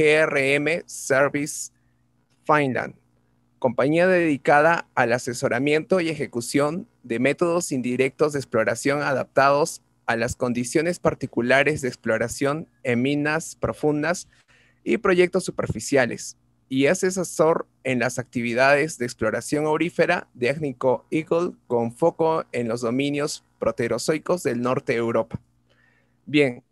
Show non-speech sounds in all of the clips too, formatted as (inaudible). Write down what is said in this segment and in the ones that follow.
GRM Service Finland, compañía dedicada al asesoramiento y ejecución de métodos indirectos de exploración adaptados a las condiciones particulares de exploración en minas profundas y proyectos superficiales, y es asesor en las actividades de exploración aurífera de Agnico Eagle con foco en los dominios proterozoicos del norte de Europa. Bien,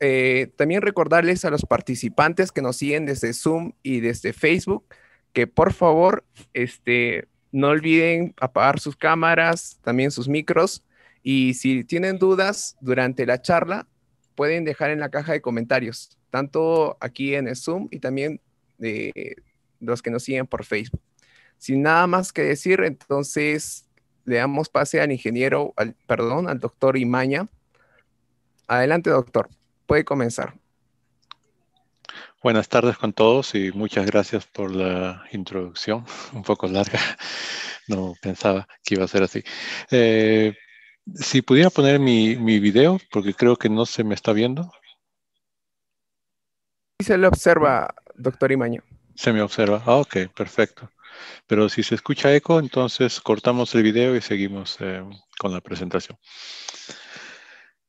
eh, también recordarles a los participantes que nos siguen desde Zoom y desde Facebook que por favor este, no olviden apagar sus cámaras, también sus micros y si tienen dudas durante la charla pueden dejar en la caja de comentarios, tanto aquí en el Zoom y también de los que nos siguen por Facebook. Sin nada más que decir, entonces le damos pase al ingeniero, al, perdón, al doctor Imaña Adelante, doctor. Puede comenzar. Buenas tardes con todos y muchas gracias por la introducción, (laughs) un poco larga, no pensaba que iba a ser así. Eh, si pudiera poner mi, video, porque creo que no se me está viendo. Sí se le observa, doctor Imaño. Se me observa, ah, ok, perfecto. Pero si se escucha eco, entonces cortamos el video y seguimos eh, con la presentación.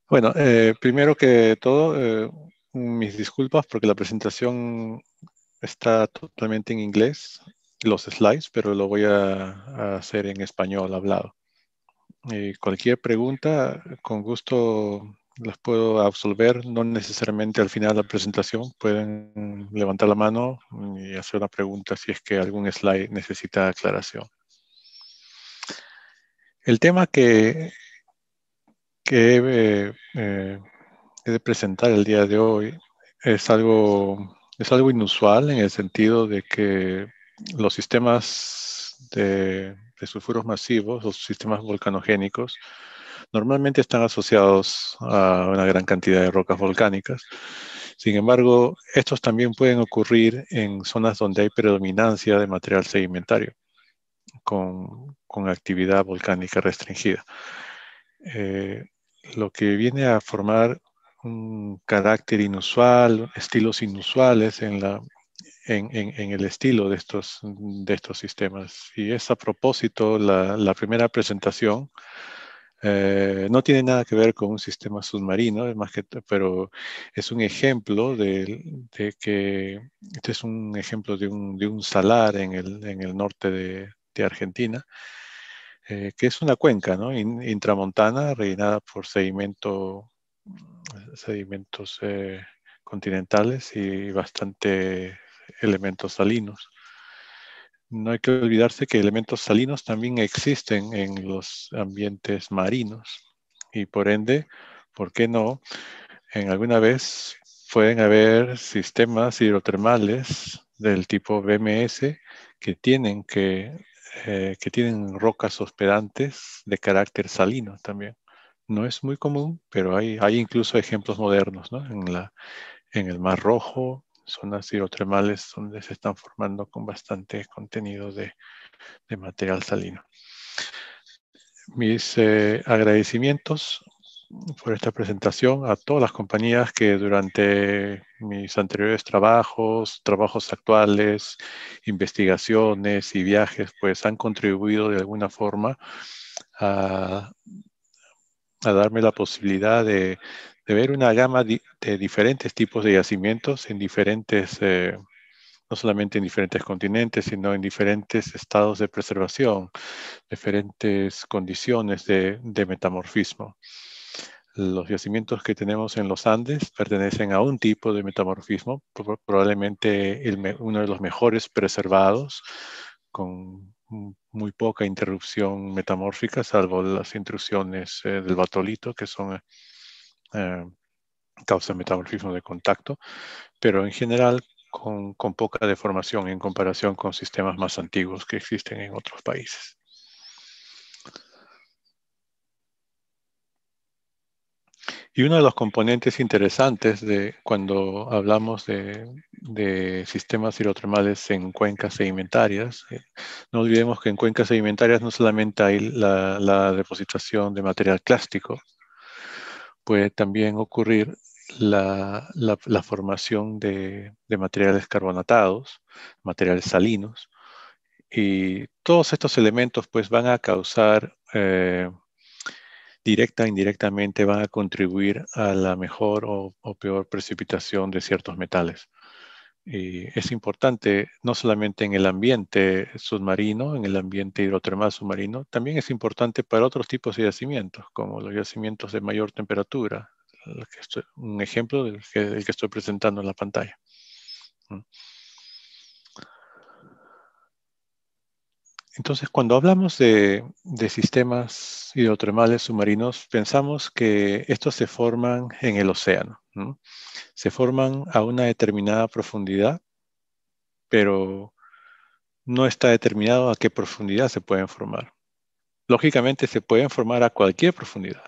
Bueno, eh, primero que todo, eh, mis disculpas porque la presentación está totalmente en inglés, los slides, pero lo voy a, hacer en español hablado. cualquier pregunta, con gusto las puedo absolver, no necesariamente al final de la presentación, pueden levantar la mano y hacer una pregunta si es que algún slide necesita aclaración. El tema que que eh, eh, he de presentar el día de hoy es algo, es algo inusual en el sentido de que los sistemas de, sulfuros masivos, los sistemas volcanogénicos, normalmente están asociados a una gran cantidad de rocas volcánicas. Sin embargo, estos también pueden ocurrir en zonas donde hay predominancia de material sedimentario con, actividad volcánica restringida. Eh, lo que viene a formar un carácter inusual, estilos inusuales en, el estilo de estos, sistemas. Y es a propósito la, primera presentación. Eh, no tiene nada que ver con un sistema submarino, es más que, pero es un ejemplo de, que este es un ejemplo de un, salar en el, norte de Argentina eh, que es una cuenca ¿no? intramontana rellenada por mm, sedimentos eh, continentales y bastante elementos salinos. No hay que olvidarse que elementos salinos también existen en los ambientes marinos y por ende, ¿por qué no? En alguna vez pueden haber sistemas hidrotermales del tipo BMS que tienen que eh, que tienen rocas hospedantes de carácter salino también. No es muy común, pero hay, hay incluso ejemplos modernos, En, la, en el Mar Rojo, zonas hidrotermales donde se están formando con bastante contenido de, material salino. Mis eh, agradecimientos por esta presentación, a todas las compañías que durante mis anteriores trabajos, trabajos actuales, investigaciones y viajes, pues han contribuido de alguna forma a, darme la posibilidad de, ver una gama de diferentes tipos de yacimientos en diferentes, eh, no solamente en diferentes continentes, sino en diferentes estados de preservación, diferentes condiciones de metamorfismo. Los yacimientos que tenemos en los Andes pertenecen a un tipo de metamorfismo, probablemente uno de los mejores preservados, con muy poca interrupción metamórfica, salvo las intrusiones eh, del batolito, que son eh, causa metamorfismo de contacto, pero en general con poca deformación en comparación con sistemas más antiguos que existen en otros países. Y uno de los componentes interesantes de cuando hablamos de, sistemas hidrotermales en cuencas sedimentarias, eh, no olvidemos que en cuencas sedimentarias no solamente hay la, depositación de material clástico, puede también ocurrir la, formación de, materiales carbonatados, materiales salinos, y todos estos elementos pues van a causar eh, directa e indirectamente va a contribuir a la mejor o, peor precipitación de ciertos metales. Y es importante no solamente en el ambiente submarino, en el ambiente hidrotermal submarino, también es importante para otros tipos de yacimientos, como los yacimientos de mayor temperatura, un ejemplo del que, del que, estoy presentando en la pantalla. Entonces, cuando hablamos de, sistemas hidrotermales submarinos, pensamos que estos se forman en el océano. Se forman a una determinada profundidad, pero no está determinado a qué profundidad se pueden formar. Lógicamente, se pueden formar a cualquier profundidad.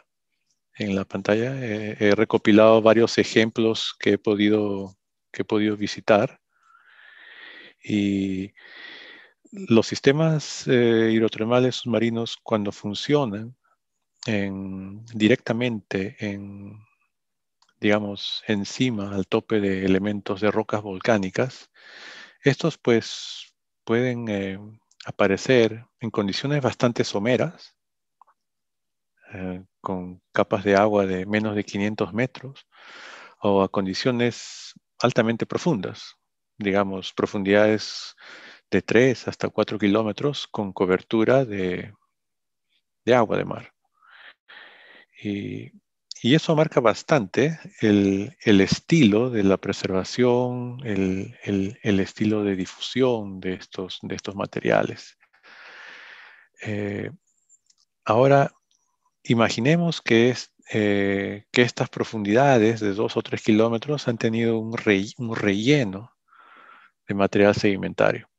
En la pantalla eh, he recopilado varios ejemplos que he podido, que he podido visitar. Y los sistemas eh, hidrotermales submarinos cuando funcionan directamente en, digamos, encima al tope de elementos de rocas volcánicas, estos pues pueden eh, aparecer en condiciones bastante someras, eh, con capas de agua de menos de 500 metros, o a condiciones altamente profundas, digamos, profundidades de 3 hasta 4 kilómetros con cobertura de, agua de mar. Y, eso marca bastante el, estilo de la preservación, el, estilo de difusión de estos, de estos materiales. Eh, ahora, imaginemos que, es, eh, que estas profundidades de 2 o 3 kilómetros han tenido un, un relleno de material sedimentario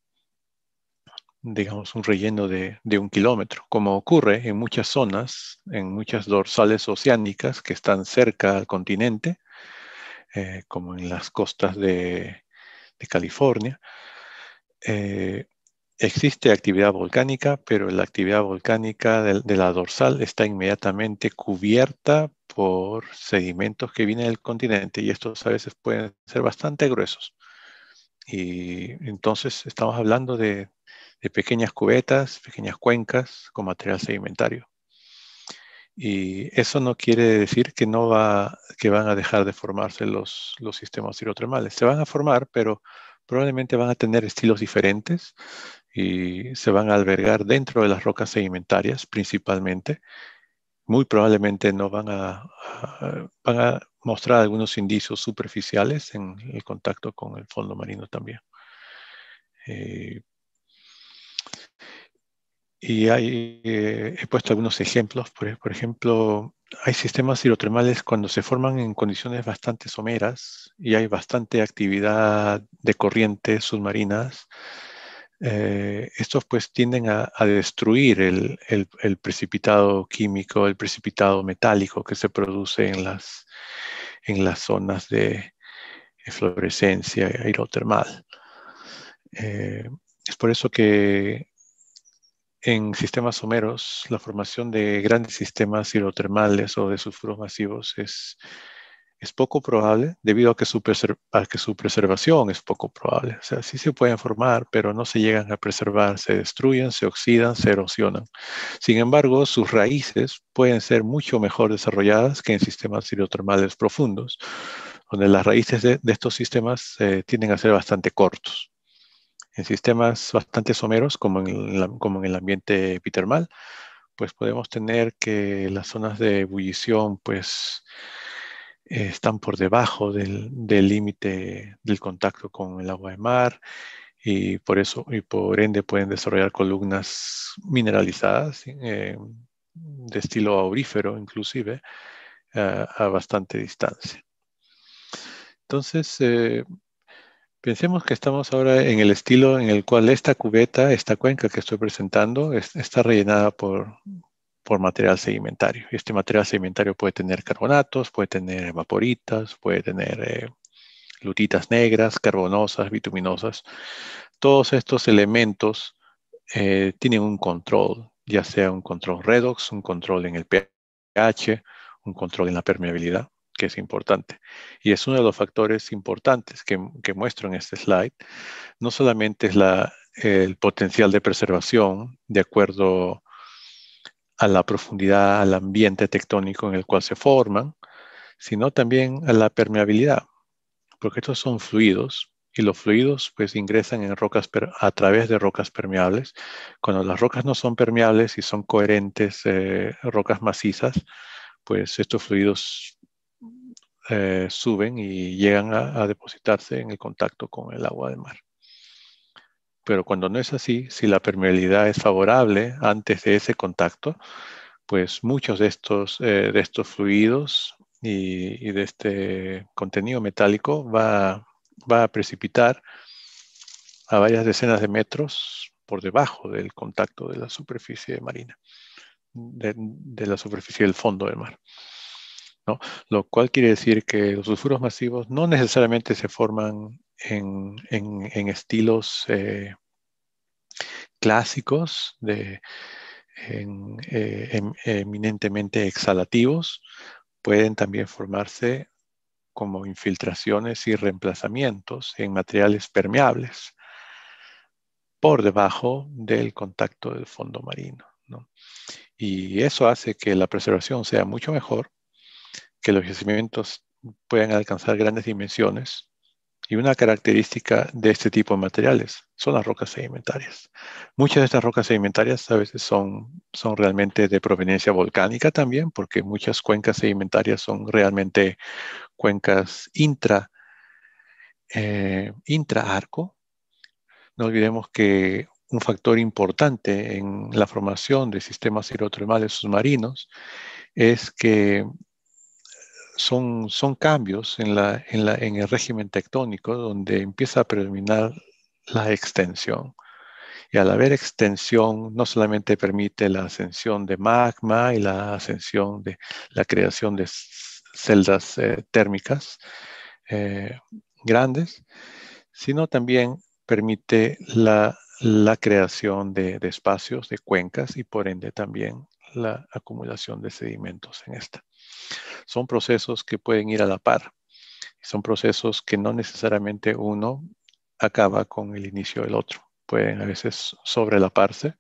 digamos, un relleno de, un kilómetro, como ocurre en muchas zonas, en muchas dorsales oceánicas que están cerca al continente, eh, como en las costas de, California. Eh, existe actividad volcánica, pero la actividad volcánica de, la dorsal está inmediatamente cubierta por sedimentos que vienen del continente y estos a veces pueden ser bastante gruesos. Y entonces estamos hablando de, pequeñas cubetas, pequeñas cuencas con material sedimentario. Y eso no quiere decir que, no va, que van a dejar de formarse los, los sistemas hidrotermales. Se van a formar, pero probablemente van a tener estilos diferentes y se van a albergar dentro de las rocas sedimentarias principalmente. Muy probablemente no van a mostrar algunos indicios superficiales en el contacto con el fondo marino también. Eh, y eh, he puesto algunos ejemplos. Por, ejemplo, hay sistemas hidrotermales cuando se forman en condiciones bastante someras y hay bastante actividad de corrientes submarinas. Eh, estos pues tienden a, destruir el, precipitado químico, el precipitado metálico que se produce en las, zonas de fluorescencia aerotermal. Eh, es por eso que en sistemas someros la formación de grandes sistemas hidrotermales o de sulfuros masivos es es poco probable debido a que, su preservación es poco probable. O sea, sí se pueden formar, pero no se llegan a preservar, se destruyen, se oxidan, se erosionan. Sin embargo, sus raíces pueden ser mucho mejor desarrolladas que en sistemas hidrotermales profundos, donde las raíces de, estos sistemas eh, tienden a ser bastante cortos. En sistemas bastante someros, como como en el ambiente epitermal, pues podemos tener que las zonas de ebullición, pues eh, están por debajo del límite del, contacto con el agua de mar y por eso y por ende pueden desarrollar columnas mineralizadas eh, de estilo aurífero inclusive a bastante distancia. Entonces, eh, pensemos que estamos ahora en el estilo en el cual esta cubeta, esta cuenca que estoy presentando, está rellenada por, por material sedimentario. Este material sedimentario puede tener carbonatos, puede tener vaporitas, puede tener eh, lutitas negras, carbonosas, bituminosas. Todos estos elementos eh, tienen un control, ya sea un control redox, un control en el pH, un control en la permeabilidad, que es importante. Y es uno de los factores importantes que, muestro en este slide. No solamente es el potencial de preservación de acuerdo a la profundidad, al ambiente tectónico en el cual se forman, sino también a la permeabilidad, porque estos son fluidos y los fluidos pues ingresan en rocas a través de rocas permeables. Cuando las rocas no son permeables y son coherentes, eh, rocas macizas, pues estos fluidos eh, suben y llegan a, a depositarse en el contacto con el agua del mar. Pero cuando no es así, si la permeabilidad es favorable antes de ese contacto, pues muchos de estos, eh, de estos fluidos y, de este contenido metálico va, va a precipitar a varias decenas de metros por debajo del contacto de la superficie marina, de, la superficie del fondo del mar. ¿no? Lo cual quiere decir que los sulfuros masivos no necesariamente se forman en, estilos eh, clásicos, eh, em, eminentemente exhalativos, pueden también formarse como infiltraciones y reemplazamientos en materiales permeables por debajo del contacto del fondo marino. Y eso hace que la preservación sea mucho mejor, que los yacimientos puedan alcanzar grandes dimensiones y una característica de este tipo de materiales son las rocas sedimentarias. Muchas de estas rocas sedimentarias a veces son, son realmente de proveniencia volcánica también, porque muchas cuencas sedimentarias son realmente cuencas intra, eh, intraarco. No olvidemos que un factor importante en la formación de sistemas hidrotermales submarinos es que son, cambios en, la, en, el régimen tectónico donde empieza a predominar la extensión. Y al haber extensión, no solamente permite la ascensión de magma y la ascensión de la creación de celdas eh, térmicas eh, grandes, sino también permite la, creación de, de, espacios, de cuencas y por ende también la acumulación de sedimentos en esta. Son procesos que pueden ir a la par. Son procesos que no necesariamente uno acaba con el inicio del otro. Pueden a veces sobrelaparse,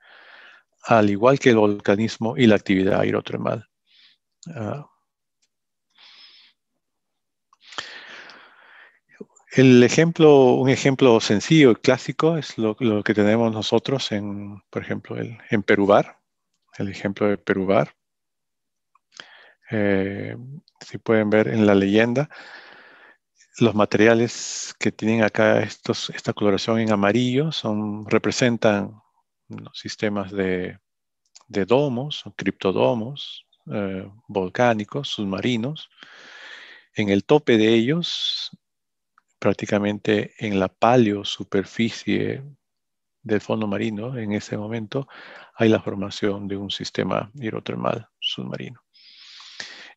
al igual que el volcanismo y la actividad aerotremal. Ah. El ejemplo, un ejemplo sencillo, y clásico, es lo, que tenemos nosotros en, por ejemplo, el, en Perubar, el ejemplo de Perubar. Eh, si pueden ver en la leyenda, los materiales que tienen acá esta coloración en amarillo representan sistemas de, de, domos, criptodomos, eh, volcánicos, submarinos. En el tope de ellos, prácticamente en la superficie del fondo marino, en ese momento, hay la formación de un sistema hidrotermal submarino.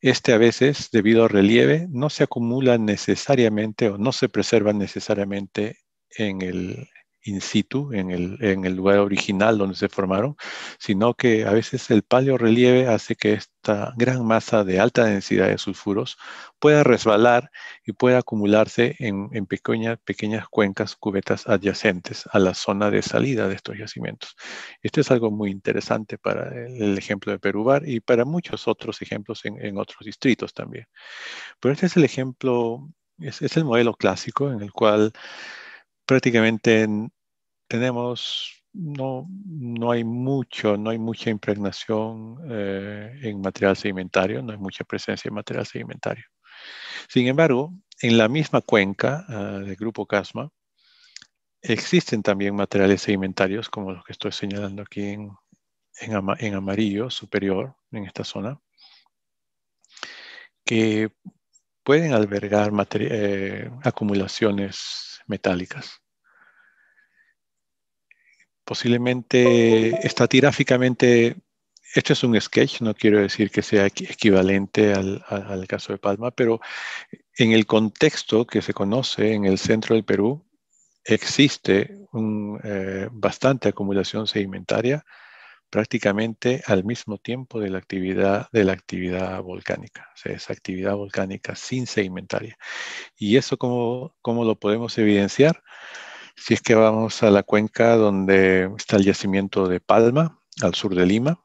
Este a veces, debido al relieve, no se acumula necesariamente o no se preserva necesariamente en el, in situ, en el, lugar original donde se formaron, sino que a veces el relieve hace que esta gran masa de alta densidad de sulfuros pueda resbalar y pueda acumularse en, en pequeñas cuencas, cubetas adyacentes a la zona de salida de estos yacimientos. Esto es algo muy interesante para el, ejemplo de Perubar y para muchos otros ejemplos en, otros distritos también. Pero este es el ejemplo, es, es el modelo clásico en el cual prácticamente tenemos, no, no hay mucho, no hay mucha impregnación eh, en material sedimentario, no hay mucha presencia de material sedimentario. Sin embargo, en la misma cuenca ah, del grupo Casma, existen también materiales sedimentarios, como los que estoy señalando aquí en, amarillo superior, en esta zona, que pueden albergar eh, acumulaciones metálicas. Posiblemente estratigráficamente, esto es un sketch, no quiero decir que sea equivalente al, caso de Palma, pero en el contexto que se conoce en el centro del Perú, existe eh, bastante acumulación sedimentaria prácticamente al mismo tiempo de la actividad, de la actividad volcánica, o sea, es actividad volcánica sin sedimentaria. ¿Y eso cómo, cómo lo podemos evidenciar? Si es que vamos a la cuenca donde está el yacimiento de Palma, al sur de Lima,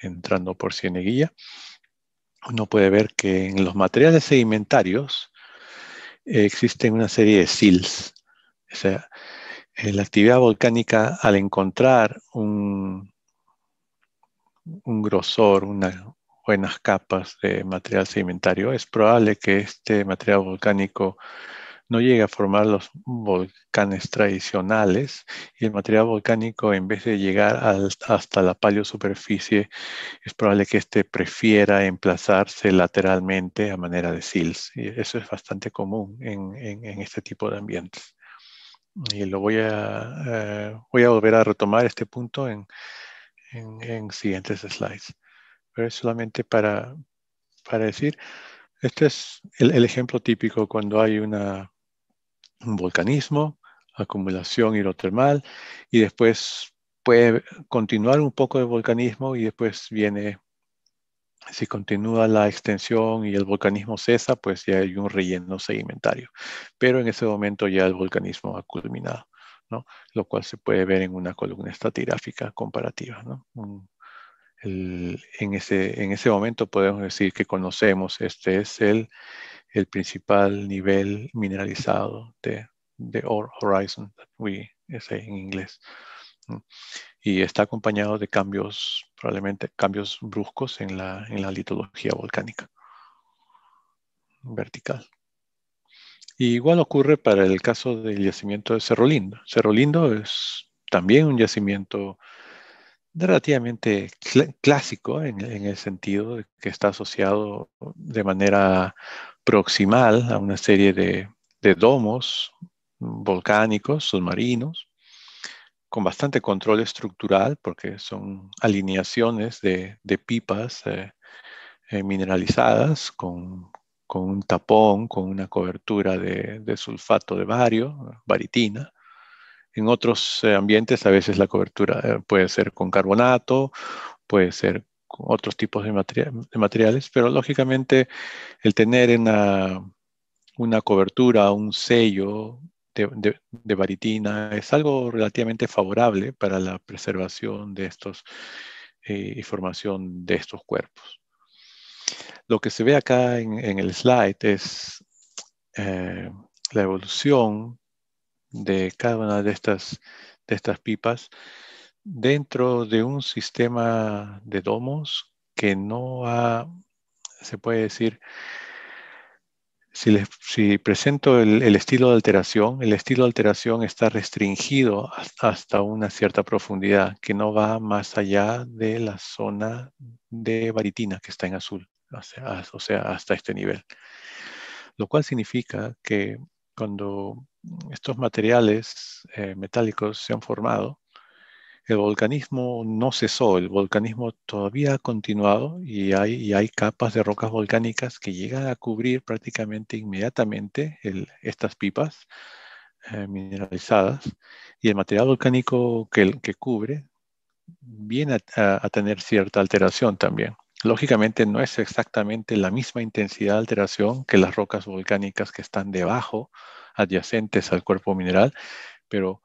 entrando por Cieneguilla, uno puede ver que en los materiales sedimentarios existen una serie de sills. O sea, eh, la actividad volcánica al encontrar un, un grosor, unas buenas capas de material sedimentario, es probable que este material volcánico no llegue a formar los volcanes tradicionales y el material volcánico en vez de llegar hasta la paleosuperficie es probable que este prefiera emplazarse lateralmente a manera de sills. Y eso es bastante común en, este tipo de ambientes. Y lo voy a, eh, voy a volver a retomar este punto en, en, siguientes slides. Pero es solamente para, para decir, este es el, ejemplo típico cuando hay una, un volcanismo, acumulación hidrotermal y después puede continuar un poco de volcanismo y después viene, si continúa la extensión y el volcanismo cesa, pues ya hay un relleno sedimentario. Pero en ese momento ya el volcanismo ha culminado. Lo cual se puede ver en una columna estratigráfica comparativa, en, ese, momento podemos decir que conocemos, este es el, principal nivel mineralizado de, de Horizon, that we en inglés. Y está acompañado de cambios, probablemente cambios bruscos en la, en la litología volcánica vertical igual ocurre para el caso del yacimiento de Cerro Lindo. Cerro Lindo es también un yacimiento relativamente clásico en, el sentido de que está asociado de manera proximal a una serie de, domos volcánicos, submarinos, con bastante control estructural porque son alineaciones de, pipas eh, eh, mineralizadas con, con un tapón, con una cobertura de, sulfato de bario, baritina. En otros eh, ambientes a veces la cobertura eh, puede ser con carbonato, puede ser con otros tipos de, materiales, pero lógicamente el tener una, una cobertura, un sello de, baritina es algo relativamente favorable para la preservación de estos eh, y formación de estos cuerpos. Lo que se ve acá en, el slide es eh, la evolución de cada una de estas, pipas dentro de un sistema de domos que no ha, se puede decir, si, si presento el, estilo de alteración, el estilo de alteración está restringido hasta una cierta profundidad que no va más allá de la zona de varitina que está en azul o sea, hasta este nivel. Lo cual significa que cuando estos materiales eh, metálicos se han formado, el volcanismo no cesó, el volcanismo todavía ha continuado y hay, hay capas de rocas volcánicas que llegan a cubrir prácticamente inmediatamente estas pipas eh, mineralizadas y el material volcánico que, cubre viene a tener cierta alteración también. Lógicamente no es exactamente la misma intensidad de alteración que las rocas volcánicas que están debajo, adyacentes al cuerpo mineral, pero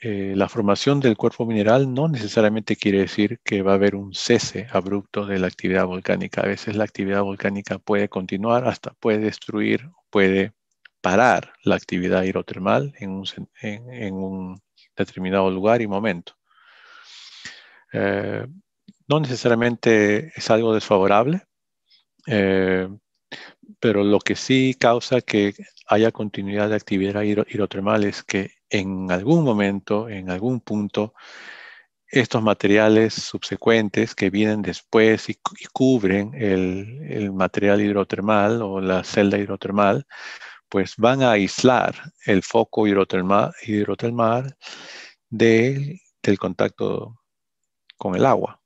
eh, la formación del cuerpo mineral no necesariamente quiere decir que va a haber un cese abrupto de la actividad volcánica. A veces la actividad volcánica puede continuar, hasta puede destruir, puede parar la actividad hidrotermal en un, determinado lugar y momento. Eh, no necesariamente es algo desfavorable, eh, pero lo que sí causa que haya continuidad de actividad hidrotermal es que en algún momento, en algún punto, estos materiales subsecuentes que vienen después y, cubren el, material hidrotermal o la celda hidrotermal, pues van a aislar el foco hidrotermal, del contacto con el agua.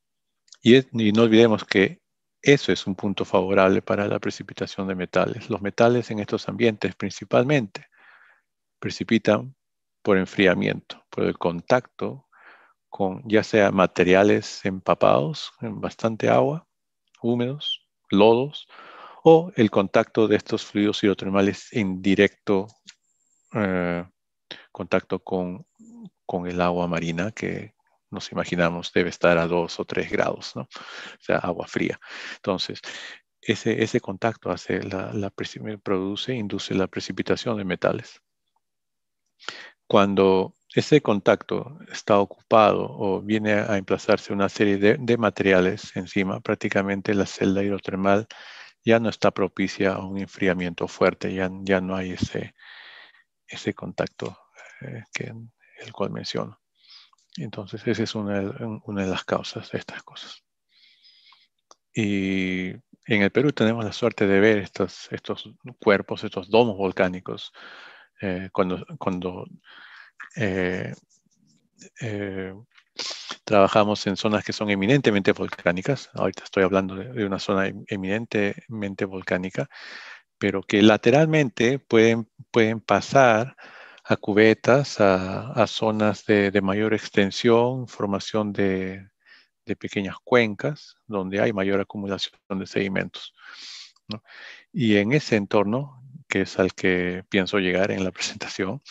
Y, no olvidemos que eso es un punto favorable para la precipitación de metales. Los metales en estos ambientes principalmente precipitan por enfriamiento, por el contacto con ya sea materiales empapados en bastante agua, húmedos, lodos, o el contacto de estos fluidos hidrotermales en directo eh, contacto con, con el agua marina que, nos imaginamos debe estar a 2 o 3 grados, ¿no? O sea, agua fría. Entonces, ese, ese contacto hace la, produce, induce la precipitación de metales. Cuando ese contacto está ocupado o viene a emplazarse una serie de, materiales encima, prácticamente la celda hidrotermal ya no está propicia a un enfriamiento fuerte, ya, ya no hay ese, ese contacto eh, que, el cual menciono. Entonces, esa es una, de las causas de estas cosas. Y en el Perú tenemos la suerte de ver estos, cuerpos, estos domos volcánicos, eh, cuando, eh, eh, trabajamos en zonas que son eminentemente volcánicas. Ahorita estoy hablando de, una zona em, eminentemente volcánica, pero que lateralmente pueden pasar a cubetas, a, zonas de, mayor extensión, formación de, pequeñas cuencas, donde hay mayor acumulación de sedimentos. Y en ese entorno, que es al que pienso llegar en la (laughs) presentación,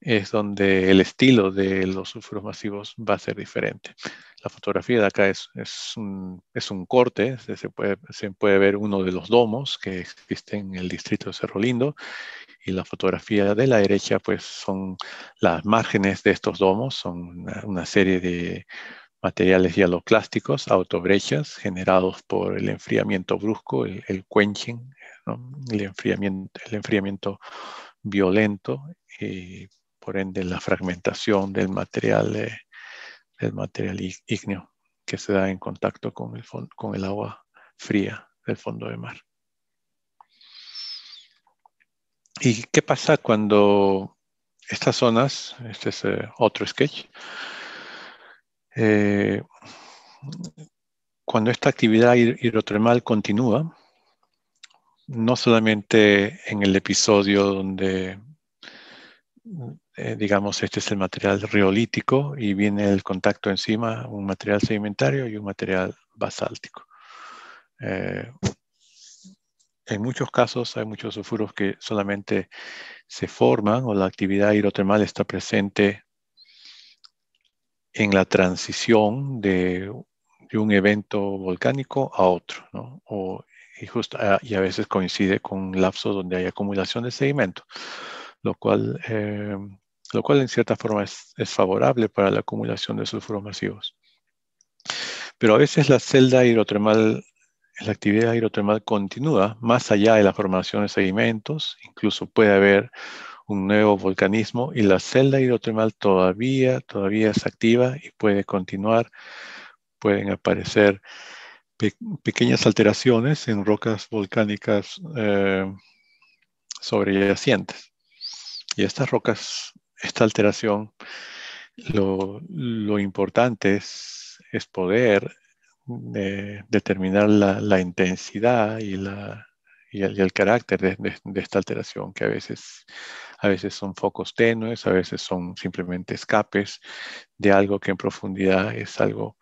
es donde el estilo de los sulfuros masivos va a ser diferente. La fotografía de acá es, un, corte, se se puede ver uno de los domos que existen en el distrito de Cerro Lindo y la fotografía de la derecha pues son las márgenes de estos domos, son una, serie de materiales hialoclásticos, autobrechas generados por el enfriamiento brusco, el, quenching, el, enfriamiento, violento y por ende la fragmentación del material, eh, material ígneo que se da en contacto con el agua fría del fondo de mar. ¿Y qué pasa cuando estas zonas, este es eh, otro sketch, eh, cuando esta actividad hidrotermal continúa, no solamente en el episodio donde, eh, digamos, este es el material riolítico y viene el contacto encima, un material sedimentario y un material basáltico en muchos casos hay muchos sulfuros que solamente se forman o la actividad hidrotermal está presente en la transición de, un evento volcánico a otro, o, ah, y, a veces coincide con un lapso donde hay acumulación de sedimento, lo cual, eh, lo cual en cierta forma es, es favorable para la acumulación de sulfuros masivos. Pero a veces la celda hidrotermal la actividad hidrotermal continúa más allá de la formación de sedimentos, incluso puede haber un nuevo volcanismo y la celda hidrotermal todavía, todavía es activa y puede continuar. Pueden aparecer pequeñas alteraciones en rocas volcánicas eh, Y estas rocas, esta alteración, lo, importante es, es poder de determinar la, intensidad y, la, el, carácter de, esta alteración, que a veces, a veces son focos tenues, a veces son simplemente escapes de algo que en profundidad es algo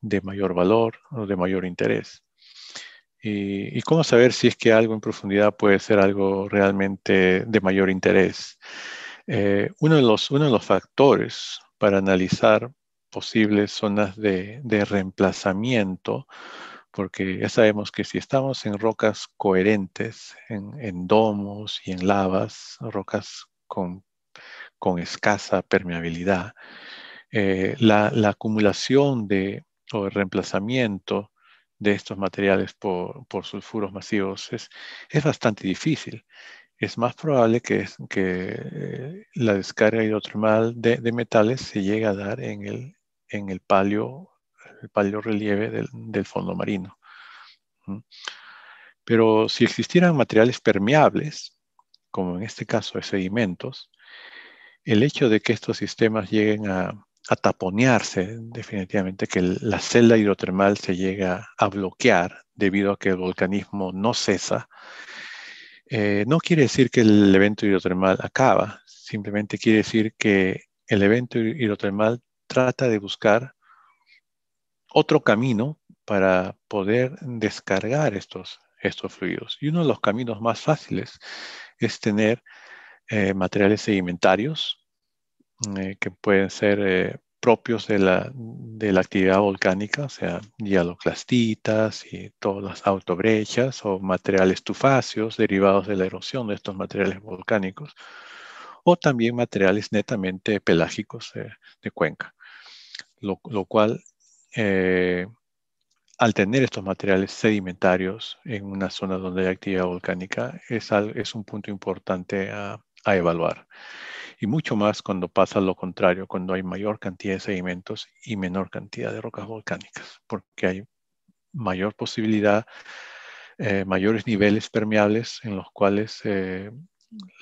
de mayor valor o de mayor interés. Y, cómo saber si es que algo en profundidad puede ser algo realmente de mayor interés. Eh, uno, de los, uno de los factores para analizar posibles zonas de, reemplazamiento, porque ya sabemos que si estamos en rocas coherentes, en, domos y en lavas, rocas con, escasa permeabilidad, eh, la, acumulación de, o el reemplazamiento de estos materiales por, sulfuros masivos es, es, bastante difícil. Es más probable que, que eh, la descarga hidrotermal de, de, metales se llegue a dar en el, en el palio, el palio relieve del, fondo marino. Pero si existieran materiales permeables, como en este caso de sedimentos, el hecho de que estos sistemas lleguen a, a taponearse, definitivamente que la celda hidrotermal se llega a bloquear debido a que el volcanismo no cesa, eh, no quiere decir que el evento hidrotermal acaba, simplemente quiere decir que el evento hidrotermal trata de buscar otro camino para poder descargar estos, estos fluidos. Y uno de los caminos más fáciles es tener eh, materiales sedimentarios eh, que pueden ser eh, propios de la, de la, actividad volcánica, o sea, dialoclastitas y todas las autobrechas o materiales tufáceos derivados de la erosión de estos materiales volcánicos, o también materiales netamente pelágicos de cuenca lo, cual eh, al tener estos materiales sedimentarios en una zona donde hay actividad volcánica es, es un punto importante a, evaluar. Y mucho más cuando pasa lo contrario, cuando hay mayor cantidad de sedimentos y menor cantidad de rocas volcánicas, porque hay mayor posibilidad, eh, mayores niveles permeables en los cuales eh,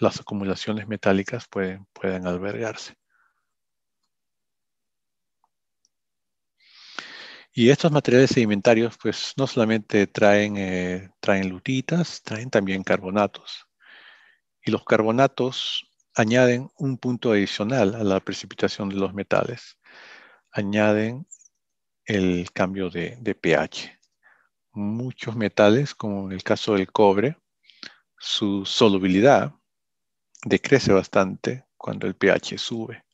las acumulaciones metálicas pueden, pueden albergarse. Y estos materiales sedimentarios, pues no solamente traen, eh, traen lutitas, traen también carbonatos. Y los carbonatos añaden un punto adicional a la precipitación de los metales. Añaden el cambio de, de pH. Muchos metales, como en el caso del cobre, su solubilidad decrece bastante cuando el pH sube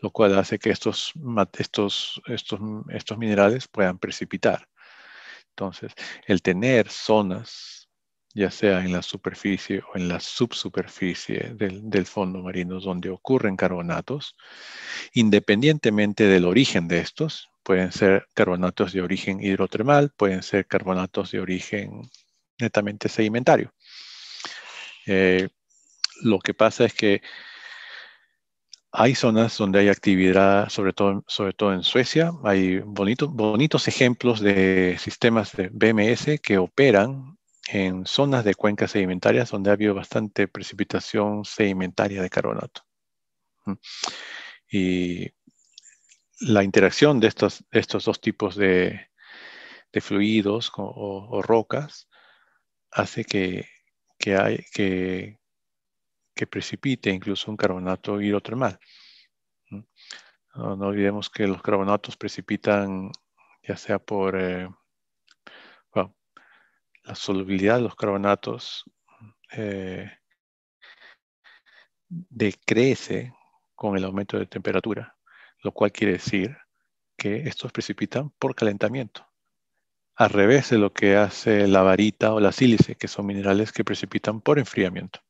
lo cual hace que estos, estos, estos, estos minerales puedan precipitar. Entonces, el tener zonas, ya sea en la superficie o en la subsuperficie del, del fondo marino donde ocurren carbonatos, independientemente del origen de estos, pueden ser carbonatos de origen hidrotermal, pueden ser carbonatos de origen netamente sedimentario. Eh, lo que pasa es que hay zonas donde hay actividad, sobre todo, sobre todo en Suecia, hay bonitos ejemplos de sistemas de BMS que operan en zonas de cuencas sedimentarias donde ha habido bastante precipitación sedimentaria de carbonato. Y la interacción de estos, estos dos tipos de, fluidos o, rocas hace que, que, hay, que, que precipite incluso un carbonato y otro No, no olvidemos que los carbonatos precipitan ya sea por eh, la solubilidad de los carbonatos eh, decrece con el aumento de temperatura, lo cual quiere decir que estos precipitan por calentamiento. Al revés de lo que hace la varita o la sílice, que son minerales que precipitan por enfriamiento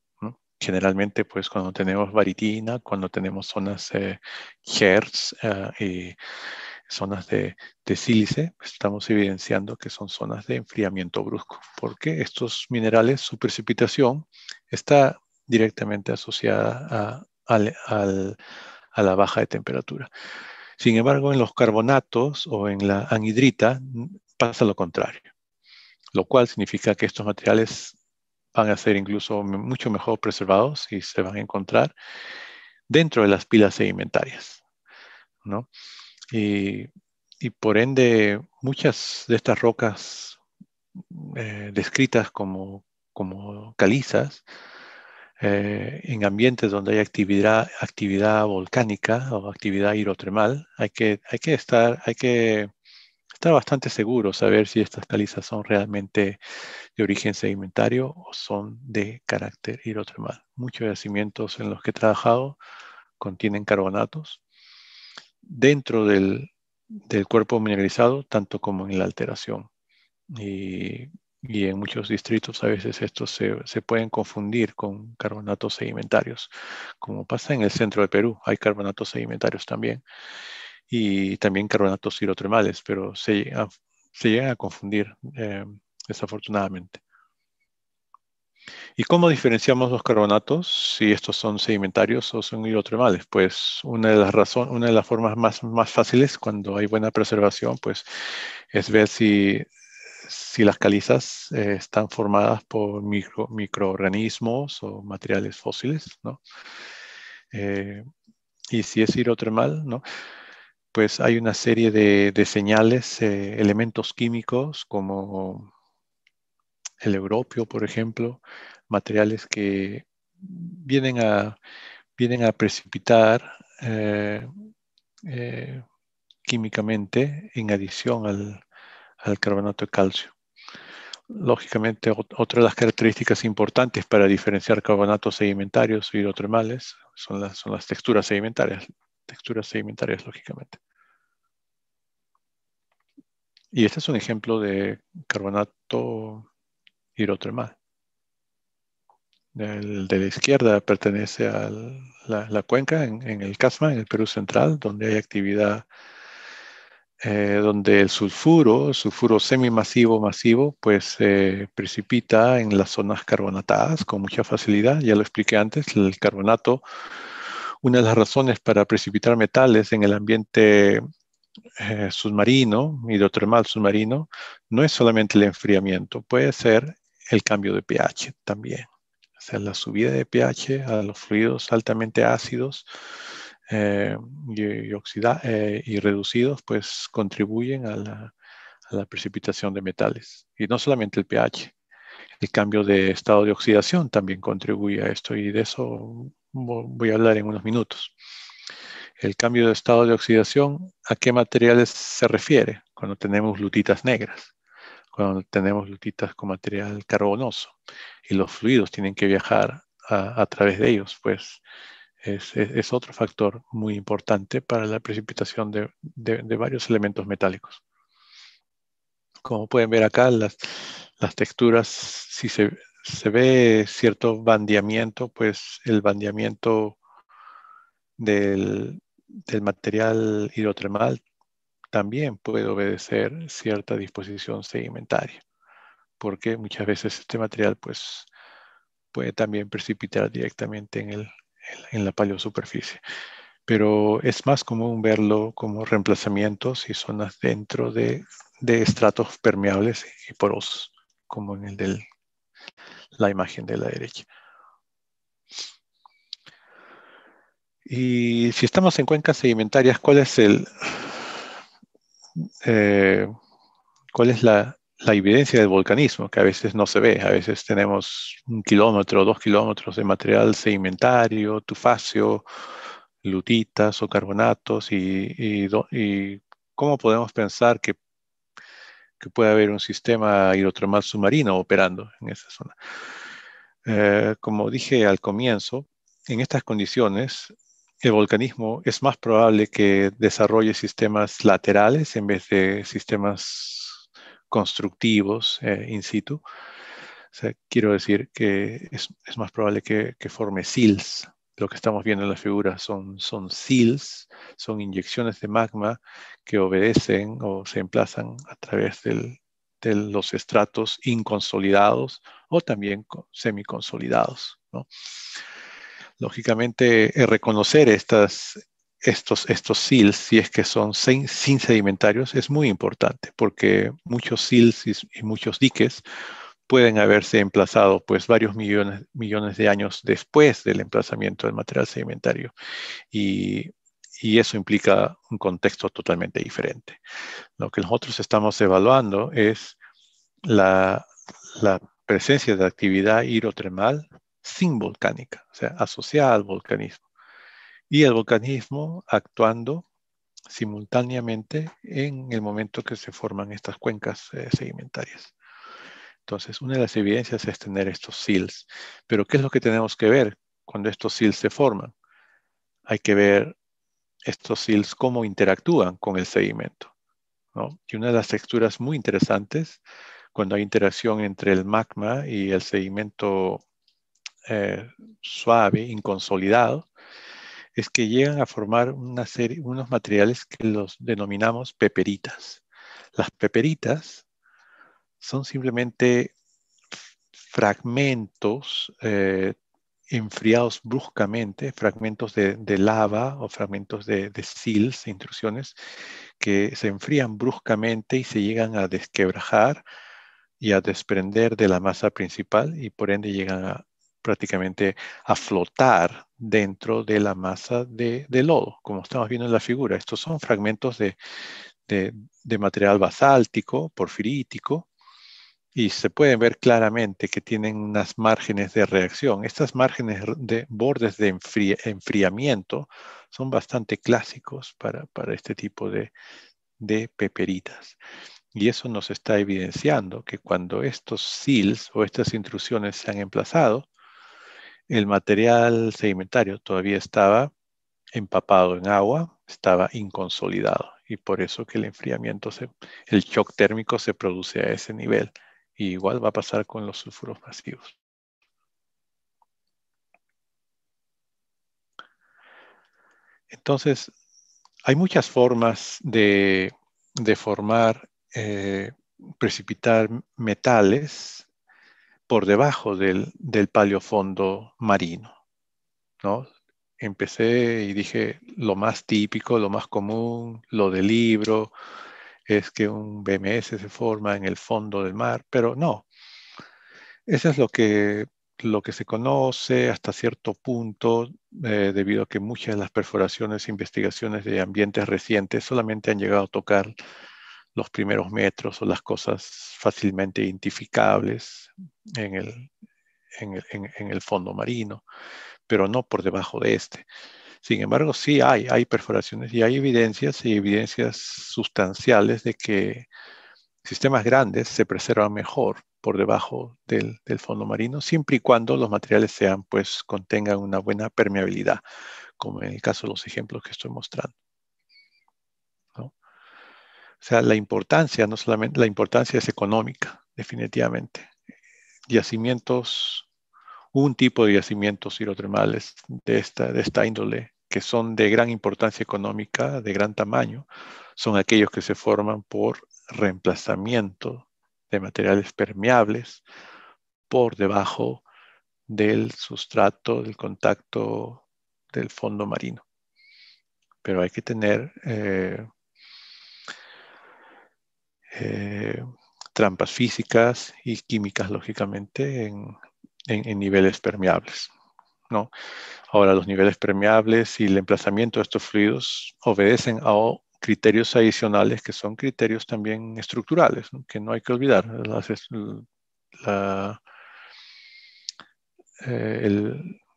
generalmente pues cuando tenemos varitina, cuando tenemos zonas eh, e Hertz ah, y zonas de, sílice, estamos evidenciando que son zonas de enfriamiento brusco, porque estos minerales, su precipitación está directamente asociada a, a la baja de temperatura. Sin embargo, en los carbonatos o en la anhidrita pasa lo contrario, lo cual significa que estos materiales van a ser incluso mucho mejor preservados y se van a encontrar dentro de las pilas sedimentarias. ¿no? Y, por ende, muchas de estas rocas eh, descritas como, como calizas, eh, en ambientes donde hay actividad, actividad volcánica o actividad hidrotermal, hay que, hay que estar, hay que Está bastante seguro, saber si estas calizas son realmente de origen sedimentario o son de carácter hidrotermal. Muchos yacimientos en los que he trabajado contienen carbonatos dentro del, cuerpo mineralizado, tanto como en la alteración. Y, en muchos distritos a veces estos se, se, pueden confundir con carbonatos sedimentarios, como pasa en el centro de Perú, hay carbonatos sedimentarios también y también carbonatos hidrotermales, pero se, llegan a, se confundir eh, desafortunadamente. ¿Y cómo diferenciamos los carbonatos si estos son sedimentarios o son hidrotermales? Pues una de las razones, una de las formas más, más fáciles cuando hay buena preservación, pues es ver si, si las calizas eh, están formadas por micro, microorganismos o materiales fósiles, ¿no? Eh, y si es hidrotermal, ¿no? pues hay una serie de, señales, eh, elementos químicos como el europio, por ejemplo, materiales que vienen a, vienen a precipitar eh, eh, químicamente en adición al, carbonato de calcio. Lógicamente, otra de las características importantes para diferenciar carbonatos sedimentarios y son las, son las texturas sedimentarias texturas sedimentarias, lógicamente. Y este es un ejemplo de carbonato hidrotermal. El de la izquierda pertenece a la, cuenca en, el Casma, en el Perú central, donde hay actividad, eh, donde el sulfuro, sulfuro semi masivo, pues se precipita en las zonas carbonatadas con mucha facilidad. Ya lo expliqué antes, el carbonato una de las razones para precipitar metales en el ambiente eh, submarino, hidrotermal submarino, no es solamente el enfriamiento, puede ser el cambio de pH también. O sea, la subida de pH a los fluidos altamente ácidos eh, eh, y, reducidos, pues contribuyen a la, a la, precipitación de metales. Y no solamente el pH, el cambio de estado de oxidación también contribuye a esto y de eso voy a hablar en unos minutos. El cambio de estado de oxidación, ¿a qué materiales se refiere cuando tenemos lutitas negras? Cuando tenemos lutitas con material carbonoso y los fluidos tienen que viajar a, través de ellos, pues es, otro factor muy importante para la precipitación de, de varios elementos metálicos. Como pueden ver acá, las, las texturas, si se, se ve cierto bandeamiento, pues el bandeamiento del, material hidrotermal también puede obedecer cierta disposición sedimentaria, porque muchas veces este material pues, puede también precipitar directamente en, el, en la paleosuperficie. Pero es más común verlo como reemplazamientos y zonas dentro de, de estratos permeables y porosos, como en el del la imagen de la derecha. Y si estamos en cuencas sedimentarias, ¿cuál es, el, eh, cuál es la, evidencia del volcanismo? Que a veces no se ve, a veces tenemos un kilómetro, dos kilómetros de material sedimentario, tufacio, lutitas o carbonatos, y, y cómo podemos pensar que que puede haber un sistema hidrotermal submarino operando en esa zona. Eh, como dije al comienzo, en estas condiciones el volcanismo es más probable que desarrolle sistemas laterales en vez de sistemas constructivos eh, in situ. quiero decir que es, más probable que, que forme SILS, lo que estamos viendo en la figura son, son son inyecciones de magma que obedecen o se emplazan a través de los estratos inconsolidados o también semiconsolidados. Lógicamente, eh, reconocer estos, estos seals, si es que son sin, sedimentarios, es muy importante porque muchos seals y muchos diques pueden haberse emplazado pues varios millones, millones de años después del emplazamiento del material sedimentario. Y, eso implica un contexto totalmente diferente. Lo que nosotros estamos evaluando es la, presencia de actividad hidrotermal sin volcánica, o sea, asociada al volcanismo. Y el volcanismo actuando simultáneamente en el momento que se forman estas cuencas eh, sedimentarias. Entonces, una de las evidencias es tener estos SEALs. Pero, ¿qué es lo que tenemos que ver cuando estos SEALs se forman? Hay que ver estos SEALs cómo interactúan con el sedimento. Y una de las texturas muy interesantes, cuando hay interacción entre el magma y el sedimento eh, suave, inconsolidado, es que llegan a formar una serie, unos materiales que los denominamos peperitas. Las peperitas son simplemente fragmentos eh, enfriados bruscamente, fragmentos de, lava o fragmentos de, de, intrusiones, que se enfrían bruscamente y se llegan a desquebrajar y a desprender de la masa principal y por ende llegan a, prácticamente a flotar dentro de la masa de, lodo, como estamos viendo en la figura. Estos son fragmentos de material basáltico, porfirítico, y se pueden ver claramente que tienen unas márgenes de reacción. Estas márgenes de bordes de enfriamiento son bastante clásicos para, este tipo de, de, peperitas. Y eso nos está evidenciando que cuando estos seals o estas intrusiones se han emplazado, el material sedimentario todavía estaba empapado en agua, estaba inconsolidado. Y por eso que el enfriamiento, el shock térmico se produce a ese nivel igual va a pasar con los sulfuros masivos. Entonces, hay muchas formas de, formar, eh, precipitar metales por debajo del, del paleofondo marino. ¿no? Empecé y dije lo más típico, lo más común, lo de libro, es que un BMS se forma en el fondo del mar, pero no. Eso es lo que, lo que se conoce hasta cierto punto, eh, debido a que muchas de las perforaciones e investigaciones de ambientes recientes solamente han llegado a tocar los primeros metros o las cosas fácilmente identificables en el, en el fondo marino, pero no por debajo de este. Sin embargo, sí hay, hay perforaciones y hay evidencias y evidencias sustanciales de que sistemas grandes se preservan mejor por debajo del, fondo marino, siempre y cuando los materiales sean, pues, contengan una buena permeabilidad, como en el caso de los ejemplos que estoy mostrando. O sea, la importancia, no solamente, la importancia es económica, definitivamente. Yacimientos un tipo de yacimientos hidrotermales de esta, de esta índole, que son de gran importancia económica, de gran tamaño, son aquellos que se forman por reemplazamiento de materiales permeables por debajo del sustrato, del contacto del fondo marino. Pero hay que tener eh, eh, trampas físicas y químicas, lógicamente, en en, niveles permeables. ¿no? Ahora, los niveles permeables y el emplazamiento de estos fluidos obedecen a criterios adicionales que son criterios también estructurales, que no hay que olvidar. Eh,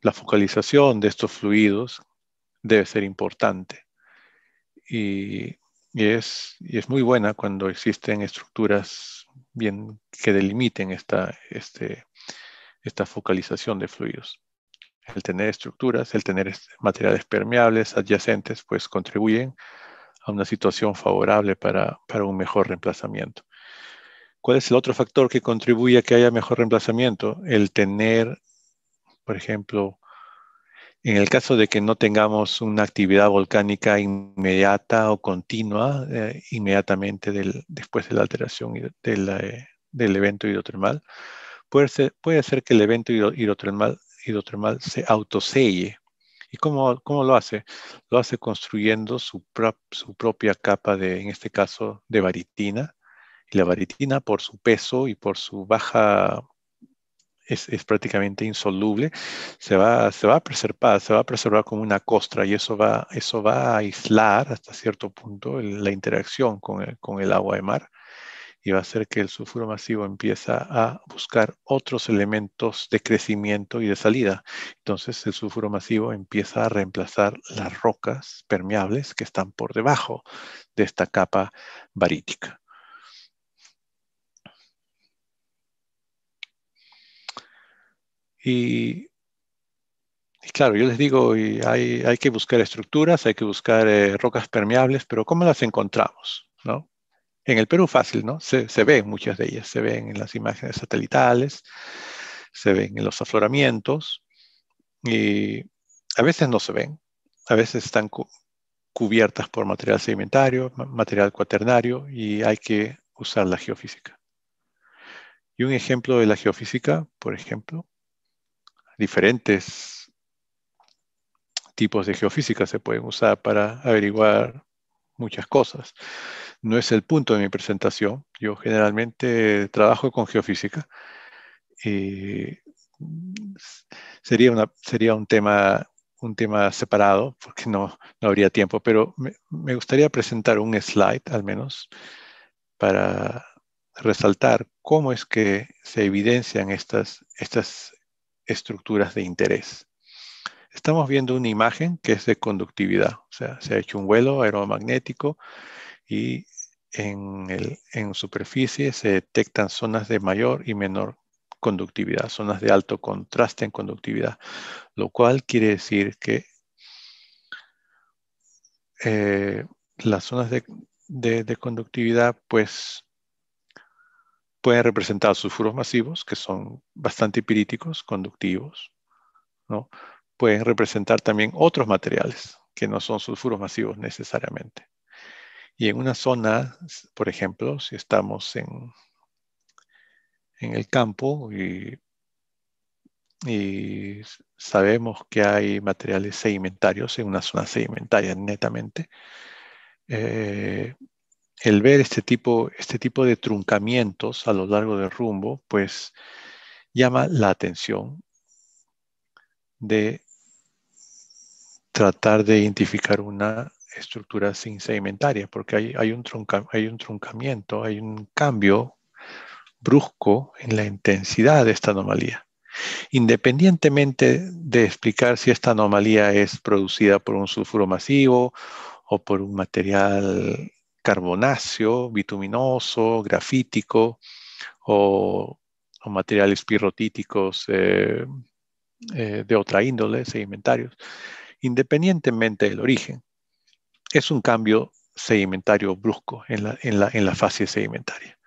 la, focalización de estos fluidos debe ser importante. Y, y, es, y, es, muy buena cuando existen estructuras bien que delimiten esta, este, esta focalización de fluidos. El tener estructuras, el tener materiales permeables adyacentes, pues contribuyen a una situación favorable para, un mejor reemplazamiento. ¿Cuál es el otro factor que contribuye a que haya mejor reemplazamiento? El tener, por ejemplo, en el caso de que no tengamos una actividad volcánica inmediata o continua, eh, inmediatamente después de la alteración eh, del evento hidrotermal, puede ser, puede que el evento hidrotermal, se autoselle. ¿Y cómo, cómo, lo hace? Lo hace construyendo su, su propia capa de, en este caso, de baritina Y la baritina por su peso y por su baja es, es, prácticamente insoluble, se va, se va a preservar, se va a preservar como una costra y eso va, eso va a aislar hasta cierto punto la interacción con el, con el, agua de mar y va a ser que el sulfuro masivo empieza a buscar otros elementos de crecimiento y de salida. Entonces el sulfuro masivo empieza a reemplazar las rocas permeables que están por debajo de esta capa barítica. Y, claro, yo les digo, hay, que buscar estructuras, hay que buscar eh, rocas permeables, pero ¿cómo las encontramos? ¿no? en el Perú fácil, ¿no? Se, ven muchas de ellas, se ven en las imágenes satelitales, se ven en los afloramientos y a veces no se ven, a veces están cubiertas por material sedimentario, material cuaternario y hay que usar la geofísica. Y un ejemplo de la geofísica, por ejemplo, diferentes tipos de geofísica se pueden usar para averiguar muchas cosas no es el punto de mi presentación. Yo generalmente trabajo con geofísica. sería, una, sería un, tema, un tema separado porque no, no habría tiempo, pero me, me, gustaría presentar un slide al menos para resaltar cómo es que se evidencian estas, estas estructuras de interés. Estamos viendo una imagen que es de conductividad, o sea, se ha hecho un vuelo aeromagnético y en, superficie se detectan zonas de mayor y menor conductividad, zonas de alto contraste en conductividad, lo cual quiere decir que eh, las zonas de, conductividad pues pueden representar sulfuros masivos que son bastante piríticos, conductivos, pueden representar también otros materiales que no son sulfuros masivos necesariamente. Y en una zona, por ejemplo, si estamos en, en el campo y, sabemos que hay materiales sedimentarios en una zona sedimentaria netamente, eh, el ver este tipo, este tipo de truncamientos a lo largo del rumbo, pues llama la atención de tratar de identificar una estructuras sedimentaria, porque hay, un hay un truncamiento, hay un cambio brusco en la intensidad de esta anomalía. Independientemente de explicar si esta anomalía es producida por un sulfuro masivo o por un material carbonáceo, bituminoso, grafítico o, materiales pirotíticos eh, eh, de otra índole, sedimentarios, independientemente del origen es un cambio sedimentario brusco en la, fase sedimentaria,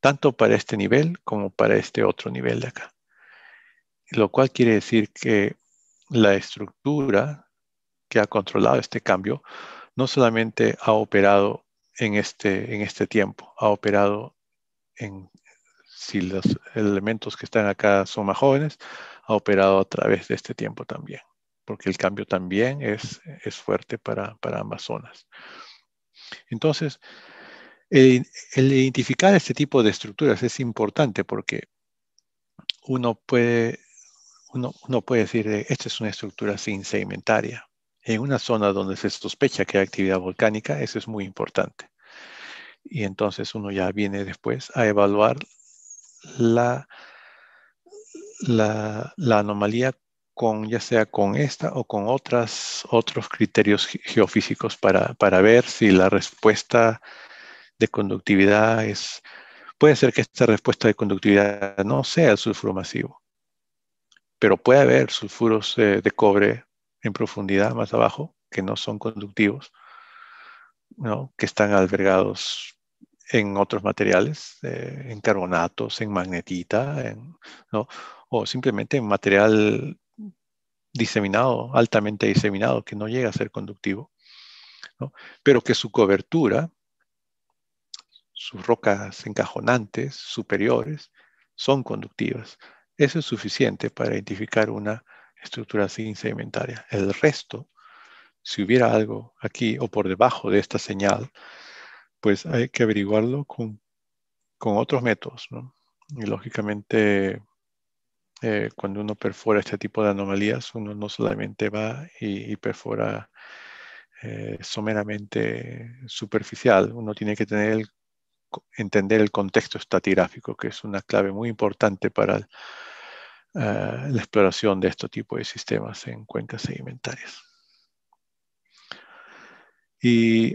tanto para este nivel como para este otro nivel de acá. Lo cual quiere decir que la estructura que ha controlado este cambio no solamente ha operado en este, en este tiempo, ha operado en, si los elementos que están acá son más jóvenes, ha operado a través de este tiempo también porque el cambio también es, es fuerte para, para ambas zonas. Entonces, el, identificar este tipo de estructuras es importante porque uno puede, uno, uno puede decir, eh, esta es una estructura sin sedimentaria. En una zona donde se sospecha que hay actividad volcánica, eso es muy importante. Y entonces uno ya viene después a evaluar la, la, la anomalía con ya sea con esta o con otras, otros criterios geofísicos para, para ver si la respuesta de conductividad es, puede ser que esta respuesta de conductividad no sea el sulfuro masivo, pero puede haber sulfuros eh, de cobre en profundidad más abajo que no son conductivos, que están albergados en otros materiales, eh, en carbonatos, en magnetita, ¿no? o simplemente en material diseminado, altamente diseminado, que no llega a ser conductivo, pero que su cobertura, sus rocas encajonantes superiores, son conductivas. Eso es suficiente para identificar una estructura sin sedimentaria. El resto, si hubiera algo aquí o por debajo de esta señal, pues hay que averiguarlo con, otros métodos. Y lógicamente eh, cuando uno perfora este tipo de anomalías, uno no solamente va y, perfora eh, someramente superficial, uno tiene que entender el contexto estatigráfico, que es una clave muy importante para eh, la exploración de este tipo de sistemas en cuencas sedimentarias. Y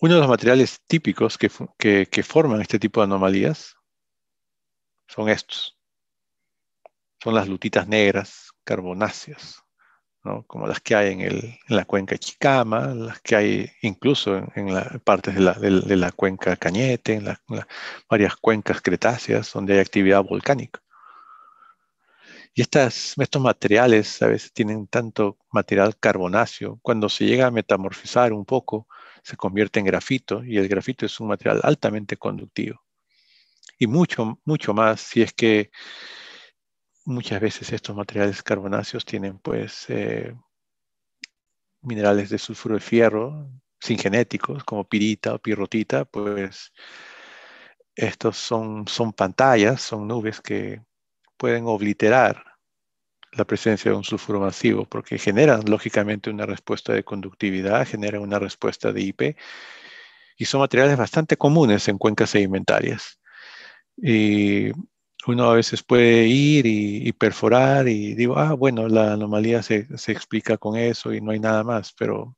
uno de los materiales típicos que forman este tipo de anomalías son estos son las lutitas negras carbonáceas, como las que hay en, la cuenca Chicama, las que hay incluso en, en partes de la, cuenca Cañete, en, varias cuencas cretáceas donde hay actividad volcánica. Y estas, estos materiales a veces tienen tanto material carbonáceo, cuando se llega a metamorfizar un poco, se convierte en grafito y el grafito es un material altamente conductivo. Y mucho, mucho más si es que muchas veces estos materiales carbonáceos tienen pues eh, minerales de sulfuro de fierro sin genéticos como pirita o pirrotita, pues estos son, son pantallas, son nubes que pueden obliterar la presencia de un sulfuro masivo porque generan lógicamente una respuesta de conductividad, generan una respuesta de IP y son materiales bastante comunes en cuencas sedimentarias. Y uno a veces puede ir y, perforar y digo, ah, bueno, la anomalía se, se, explica con eso y no hay nada más, pero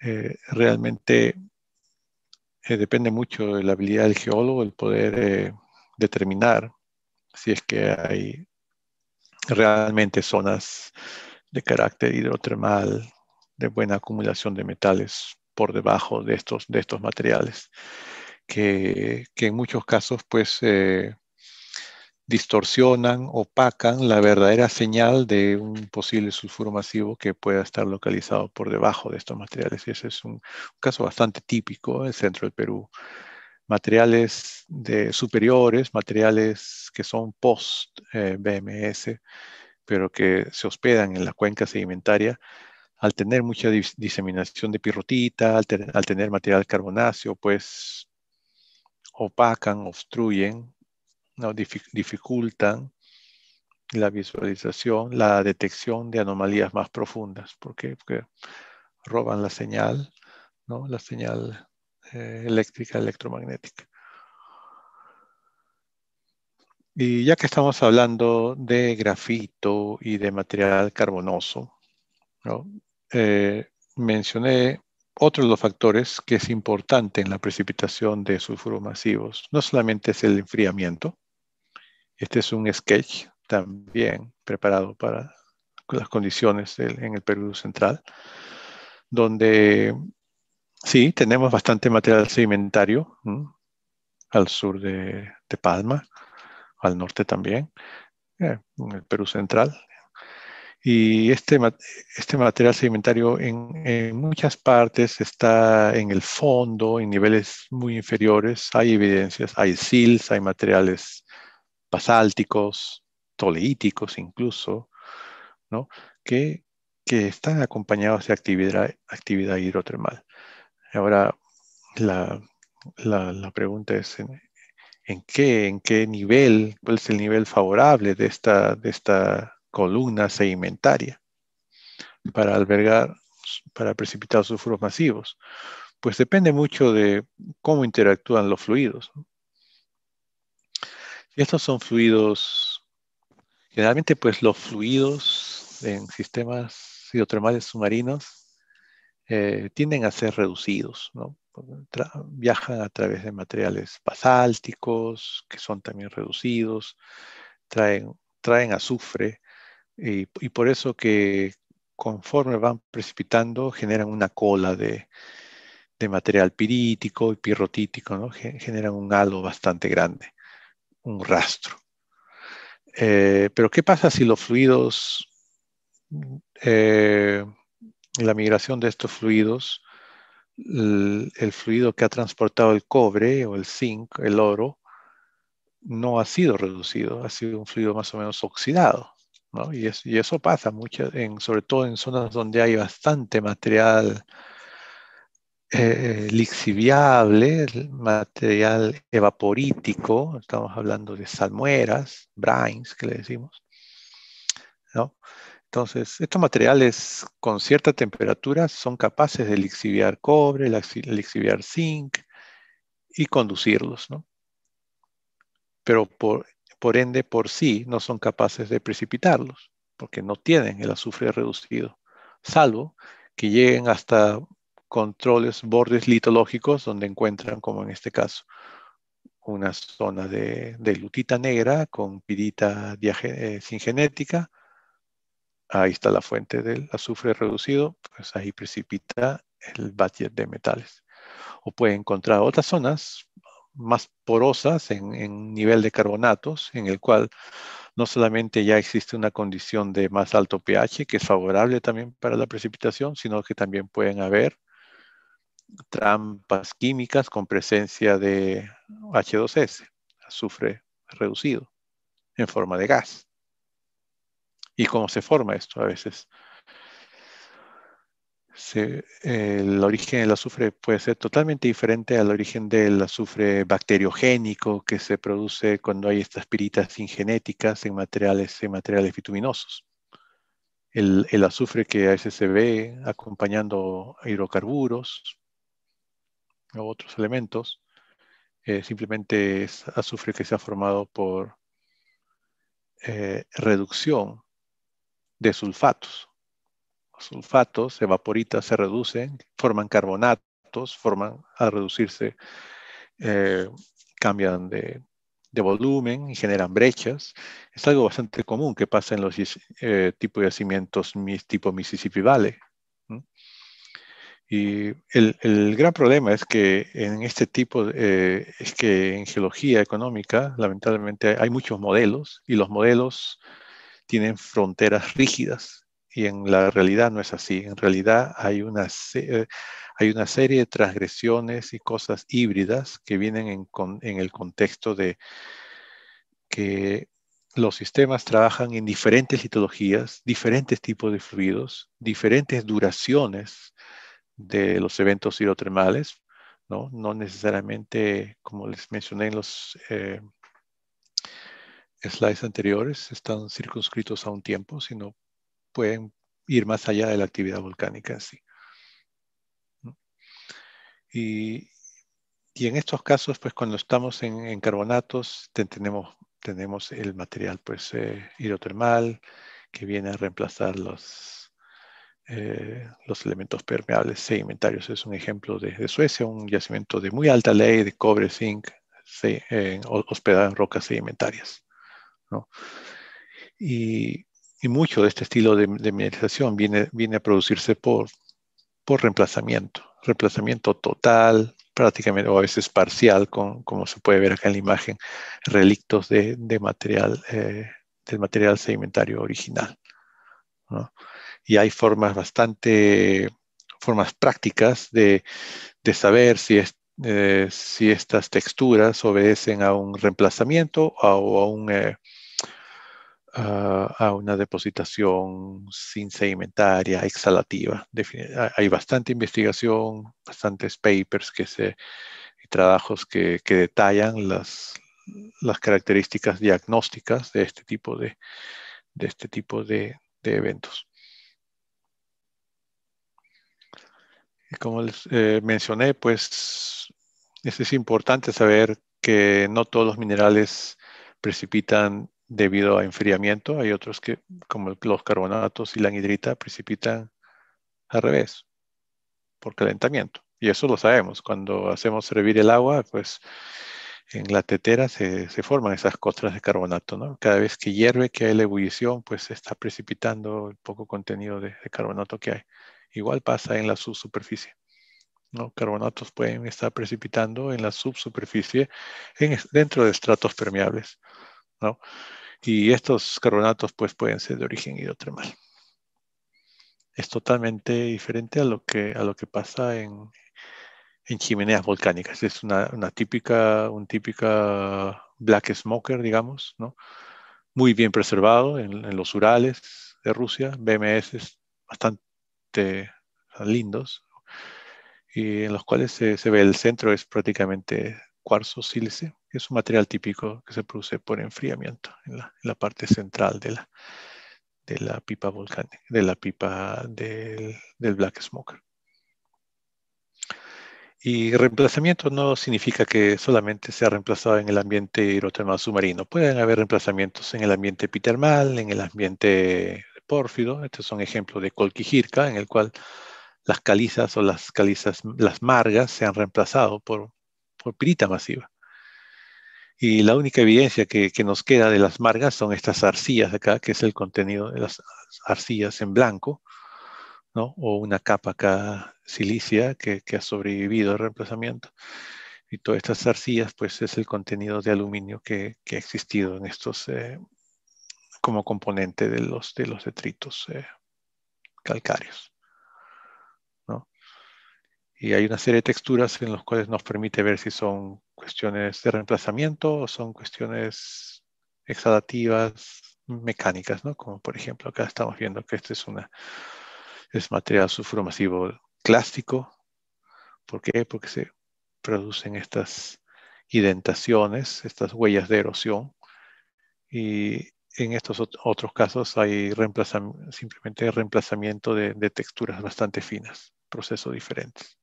eh, realmente eh, depende mucho de la habilidad del geólogo el poder eh, determinar si es que hay realmente zonas de carácter hidrotermal de buena acumulación de metales por debajo de estos, de estos materiales, que, que en muchos casos pues distorsionan, opacan la verdadera señal de un posible sulfuro masivo que pueda estar localizado por debajo de estos materiales. Y ese es un, caso bastante típico en el centro del Perú. Materiales de superiores, materiales que son post-BMS, eh, pero que se hospedan en la cuenca sedimentaria, al tener mucha diseminación de pirrotita, al, al tener material carbonáceo, pues opacan, obstruyen dificultan la visualización, la detección de anomalías más profundas. Porque roban la señal, la señal eh, eléctrica, electromagnética. Y ya que estamos hablando de grafito y de material carbonoso, eh, mencioné otro de los factores que es importante en la precipitación de sulfuros masivos. No solamente es el enfriamiento, este es un sketch también preparado para las condiciones en el Perú central, donde sí, tenemos bastante material sedimentario al sur de, Palma, al norte también, eh, en el Perú central. Y este, este material sedimentario en, en muchas partes está en el fondo, en niveles muy inferiores. Hay evidencias, hay sils, hay materiales basálticos, toleíticos incluso, ¿no? que, están acompañados de actividad, actividad hidrotermal. Ahora, la, pregunta es, ¿en, qué, ¿en qué nivel, cuál es el nivel favorable de esta, de esta columna sedimentaria para albergar, para precipitar sulfuros masivos? Pues depende mucho de cómo interactúan los fluidos. ¿no? estos son fluidos, generalmente pues los fluidos en sistemas hidrotermales submarinos eh, tienden a ser reducidos, ¿no? viajan a través de materiales basálticos, que son también reducidos, traen, traen azufre, y, por eso que conforme van precipitando generan una cola de, de material pirítico y pirrotítico, ¿no? generan un halo bastante grande un rastro. Eh, pero ¿qué pasa si los fluidos, eh, la migración de estos fluidos, el, fluido que ha transportado el cobre o el zinc, el oro, no ha sido reducido, ha sido un fluido más o menos oxidado? ¿no? Y, y, eso pasa mucho, en, sobre todo en zonas donde hay bastante material eh, lixiviable, material evaporítico, estamos hablando de salmueras, brines, que le decimos. ¿no? Entonces, estos materiales con cierta temperatura son capaces de lixiviar cobre, lixiviar zinc y conducirlos, ¿no? Pero por ende, por sí, no son capaces de precipitarlos, porque no tienen el azufre reducido, salvo que lleguen hasta controles bordes litológicos donde encuentran, como en este caso, una zona de, de lutita negra con pirita eh, sin genética, Ahí está la fuente del azufre reducido, pues ahí precipita el budget de metales. O puede encontrar otras zonas más porosas en nivel de carbonatos, en el cual no solamente ya existe una condición de más alto pH, que es favorable también para la precipitación, sino que también pueden haber trampas químicas con presencia de H2S, azufre reducido, en forma de gas. ¿Y cómo se forma esto a veces? el origen del azufre puede ser totalmente diferente al origen del azufre bacteriogénico que se produce cuando hay estas piritas ingenéticas en materiales, en materiales bituminosos. El, el azufre que a veces se ve acompañando hidrocarburos o otros elementos. Eh, simplemente es azufre que se ha formado por eh, reducción de sulfatos. Los sulfatos se evaporitan, se reducen, forman carbonatos, forman al reducirse, eh, cambian de, volumen y generan brechas. Es algo bastante común que pasa en los tipos de yacimientos tipo Mississippi Valley. Y el, el, gran problema es que en este tipo, eh, es que en geología económica, lamentablemente, hay muchos modelos y los modelos tienen fronteras rígidas y en la realidad no es así. En realidad hay una, hay una serie de transgresiones y cosas híbridas que vienen en, en el contexto de que los sistemas trabajan en diferentes litologías, diferentes tipos de fluidos, diferentes duraciones de los eventos hidrotermales, ¿no? No necesariamente, como les mencioné en los eh, slides anteriores, están circunscritos a un tiempo, sino pueden ir más allá de la actividad volcánica en sí. Y, y en estos casos, pues cuando estamos en, en carbonatos, tenemos, tenemos el material pues, eh, hidrotermal que viene a reemplazar los, eh, los elementos permeables sedimentarios. Es un ejemplo de, Suecia, un yacimiento de muy alta ley de cobre, zinc, eh, hospedado en rocas sedimentarias. Y, mucho de este estilo de, mineralización viene, viene, a producirse por, por reemplazamiento, reemplazamiento total, prácticamente o a veces parcial, con, como se puede ver acá en la imagen, relictos de, de material, eh, del material sedimentario original. ¿no? y hay formas bastante, formas prácticas de, saber eh, si, estas texturas obedecen a un reemplazamiento o a, un, eh, a, una depositación sin sedimentaria, exhalativa. Hay bastante investigación, bastantes papers que se, y trabajos que, detallan las, características diagnósticas de este tipo de, este tipo de eventos. Como les eh, mencioné, pues es importante saber que no todos los minerales precipitan debido a enfriamiento. Hay otros que, como los carbonatos y la anhidrita, precipitan al revés, por calentamiento. Y eso lo sabemos. Cuando hacemos hervir el agua, pues en la tetera se, forman esas costras de carbonato. Cada vez que hierve, que hay la ebullición, pues se está precipitando el poco contenido de carbonato que hay. Igual pasa en la subsuperficie. ¿no? Carbonatos pueden estar precipitando en la subsuperficie en, dentro de estratos permeables. ¿no? Y estos carbonatos pues, pueden ser de origen hidrotermal. Es totalmente diferente a lo que, a lo que pasa en, chimeneas volcánicas. Es una, típica, un típica black smoker, digamos, ¿no? muy bien preservado en, en los Urales de Rusia. BMS es bastante, lindos y en los cuales se, ve el centro es prácticamente cuarzo sílice, que es un material típico que se produce por enfriamiento en la, en la parte central de la, de la pipa volcánica, de la pipa del, del black smoker. Y reemplazamiento no significa que solamente sea reemplazado en el ambiente hidrotermal submarino. Pueden haber reemplazamientos en el ambiente epitermal, en el ambiente pórfido. Estos son ejemplos de Colquijirca, en el cual las calizas o las calizas, las margas, se han reemplazado por, por pirita masiva. Y la única evidencia que, nos queda de las margas son estas arcillas acá, que es el contenido de las arcillas en blanco, o una capa acá silicia que, ha sobrevivido al reemplazamiento. Y todas estas arcillas, pues es el contenido de aluminio que, ha existido en estos eh, como componente de los, de los detritos eh, calcáreos. ¿no? Y hay una serie de texturas en las cuales nos permite ver si son cuestiones de reemplazamiento o son cuestiones exhalativas mecánicas, ¿no? como por ejemplo acá estamos viendo que este es, una, es material sulfuromasivo clásico. ¿Por qué? Porque se producen estas indentaciones, estas huellas de erosión y en estos otros casos hay simplemente reemplazamiento de, texturas bastante finas, procesos diferentes.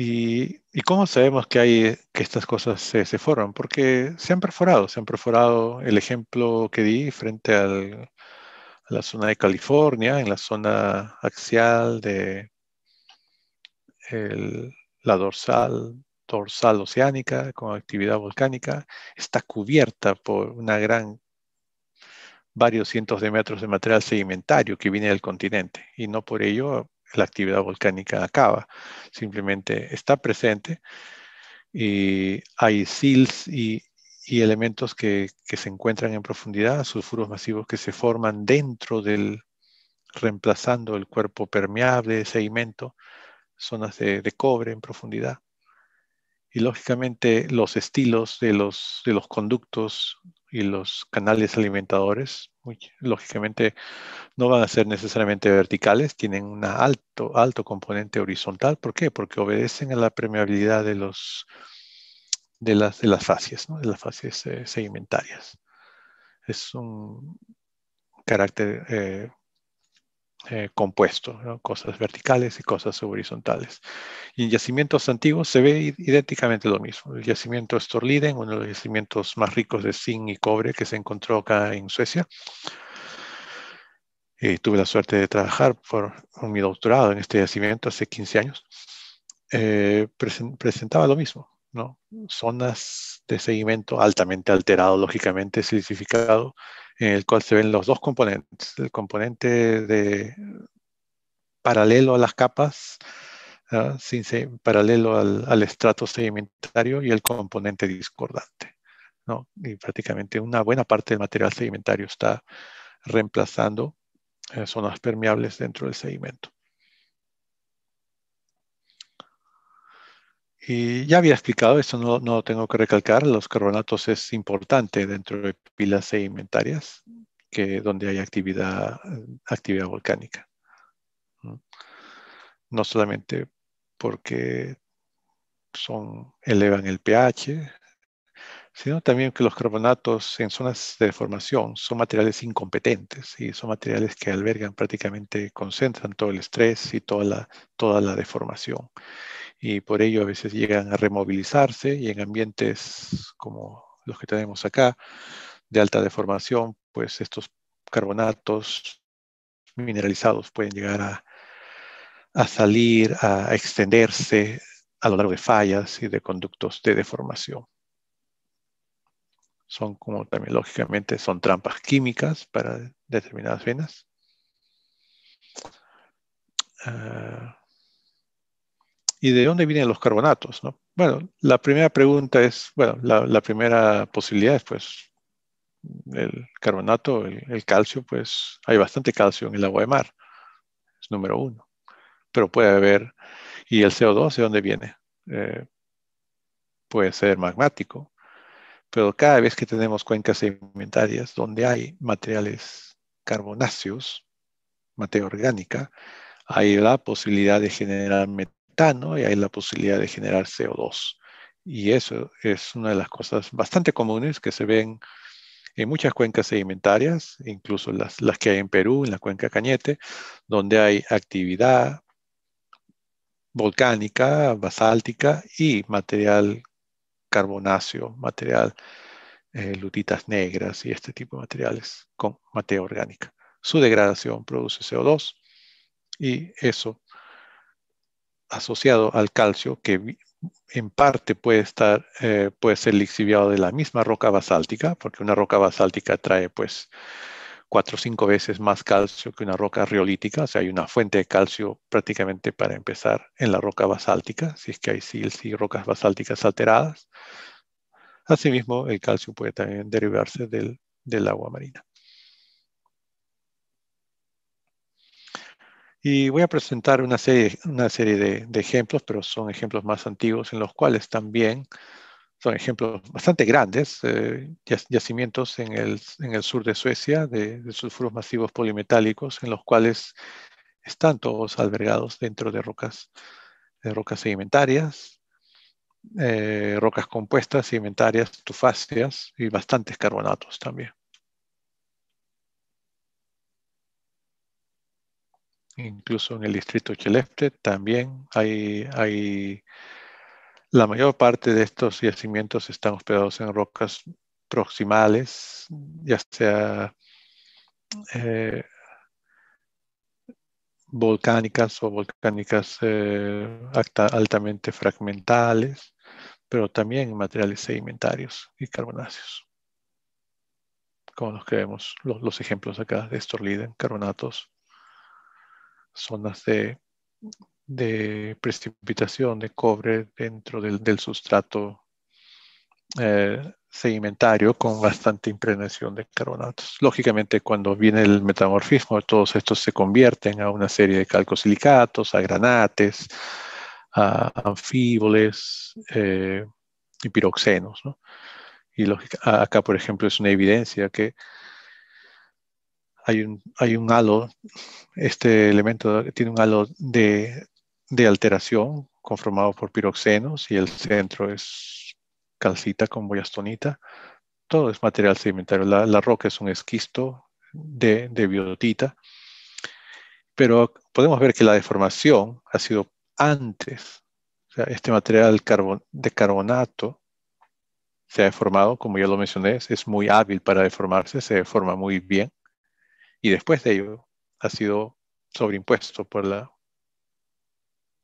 Y, cómo sabemos que, estas cosas se, forman? Porque se han perforado, se han perforado el ejemplo que di frente a la zona de California, en la zona axial de la dorsal dorsal oceánica con actividad volcánica, está cubierta por una gran varios cientos de metros de material sedimentario que viene del continente y no por ello la actividad volcánica acaba, simplemente está presente y hay sils y, elementos que, se encuentran en profundidad, sulfuros masivos que se forman dentro del, reemplazando el cuerpo permeable, de sedimento, zonas de cobre en profundidad y lógicamente los estilos de los, de los conductos y los canales alimentadores, lógicamente no van a ser necesariamente verticales, tienen un alto, alto componente horizontal. ¿Por qué? Porque obedecen a la permeabilidad de, los, de, las, de las facies, de las fases segmentarias. Eh, sedimentarias. Es un carácter eh, eh, compuesto, cosas verticales y cosas horizontales. Y en yacimientos antiguos se ve idénticamente lo mismo. El yacimiento Storliden, uno de los yacimientos más ricos de zinc y cobre que se encontró acá en Suecia. Y eh, tuve la suerte de trabajar por mi doctorado en este yacimiento hace 15 años. Eh, presentaba lo mismo, ¿no? Zonas de seguimiento altamente alterado, lógicamente silicificado, en el cual se ven los dos componentes, el componente paralelo a las capas, ah, paralelo al, estrato sedimentario y el componente discordante. Y prácticamente una buena parte del material sedimentario está reemplazando eh, zonas permeables dentro del sedimento. Y ya había explicado, esto no, no tengo que recalcar, los carbonatos es importante dentro de pilas sedimentarias que donde hay actividad, actividad volcánica. No solamente porque son, elevan el pH, sino también que los carbonatos en zonas de deformación son materiales incompetentes y son materiales que albergan prácticamente, concentran todo el estrés y toda toda la deformación y por ello a veces llegan a removilizarse y en ambientes como los que tenemos acá de alta deformación, pues estos carbonatos mineralizados pueden llegar a, salir, a extenderse a lo largo de fallas y de conductos de deformación. Son como también lógicamente son trampas químicas para determinadas venas. Ah, ¿Y de dónde vienen los carbonatos? ¿no? Bueno, la primera pregunta es, bueno, la, primera posibilidad es pues el carbonato, el, calcio, pues hay bastante calcio en el agua de mar, es número uno. Pero puede haber, ¿y el CO2 de dónde viene? Eh, puede ser magmático, pero cada vez que tenemos cuencas sedimentarias donde hay materiales carbonáceos, materia orgánica, hay la posibilidad de generar y hay la posibilidad de generar CO2. Y eso es una de las cosas bastante comunes que se ven en muchas cuencas sedimentarias, incluso las, que hay en Perú, en la cuenca Cañete, donde hay actividad volcánica, basáltica y material carbonáceo, material eh, lutitas negras y este tipo de materiales con materia orgánica. Su degradación produce CO2 y eso asociado al calcio que en parte puede estar, eh, puede ser lixiviado de la misma roca basáltica, porque una roca basáltica trae pues cuatro o cinco veces más calcio que una roca riolítica, o sea, hay una fuente de calcio prácticamente para empezar en la roca basáltica, si es que hay sí, sí rocas basálticas alteradas. Asimismo, el calcio puede también derivarse del agua marina. Y voy a presentar una serie, de, ejemplos, pero son ejemplos más antiguos en los cuales también son ejemplos bastante grandes, eh, yacimientos en el, en el, sur de Suecia de, sulfuros masivos polimetálicos en los cuales están todos albergados dentro de rocas, de rocas sedimentarias, eh, rocas compuestas, sedimentarias, tufáceas y bastantes carbonatos también. incluso en el distrito Chelefte también hay, la mayor parte de estos yacimientos están hospedados en rocas proximales, ya sea eh, volcánicas o volcánicas eh, altamente fragmentales, pero también materiales sedimentarios y carbonáceos, como los que vemos los, ejemplos acá de Storliden, carbonatos zonas de, precipitación de cobre dentro del, sustrato eh, sedimentario con bastante impregnación de carbonatos. Lógicamente, cuando viene el metamorfismo, todos estos se convierten a una serie de calcosilicatos, a granates, a anfíboles eh, y piroxenos. Y acá, por ejemplo, es una evidencia que hay un, halo, este elemento tiene un halo de, alteración conformado por piroxenos y el centro es calcita con boyastonita. Todo es material sedimentario. La, roca es un esquisto de, biotita. Pero podemos ver que la deformación ha sido antes. este material de carbonato se ha deformado, como ya lo mencioné, es muy hábil para deformarse, se deforma muy bien y después de ello ha sido sobreimpuesto por la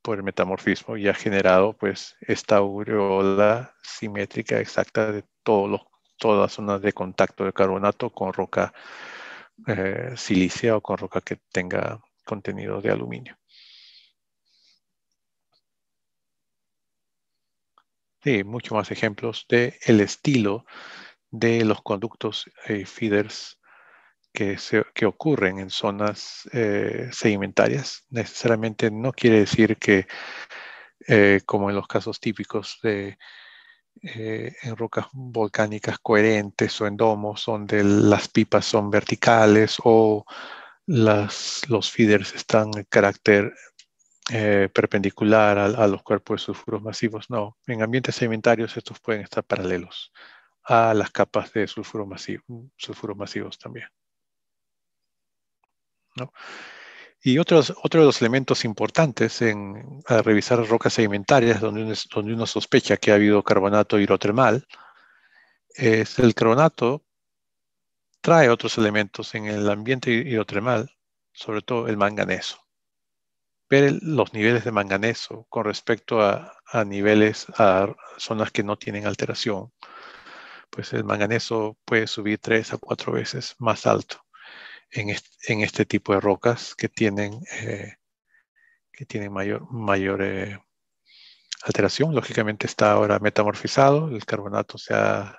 por el metamorfismo y ha generado pues esta aureola simétrica exacta de todas las zonas de contacto de carbonato con roca eh, silicia o con roca que tenga contenido de aluminio. muchos más ejemplos del el estilo de los conductos eh, feeders que, ocurren en zonas eh, sedimentarias. Necesariamente no quiere decir que, eh, como en los casos típicos de, eh, en rocas volcánicas coherentes o en domos donde las pipas son verticales o las, los feeders están en carácter perpendicular a, los cuerpos de sulfuros masivos. No, en ambientes sedimentarios estos pueden estar paralelos a las capas de sulfuros, masivo, sulfuros masivos también. Y otros, otro de los elementos importantes en revisar rocas sedimentarias donde uno, donde uno sospecha que ha habido carbonato hidrotermal es el carbonato trae otros elementos en el ambiente hidrotermal, sobre todo el manganeso. Ver los niveles de manganeso con respecto a, a, niveles, a zonas que no tienen alteración, pues el manganeso puede subir tres a cuatro veces más alto en, este tipo de rocas que tienen, eh, que tienen mayor, mayor eh, alteración. Lógicamente está ahora metamorfizado, el carbonato se ha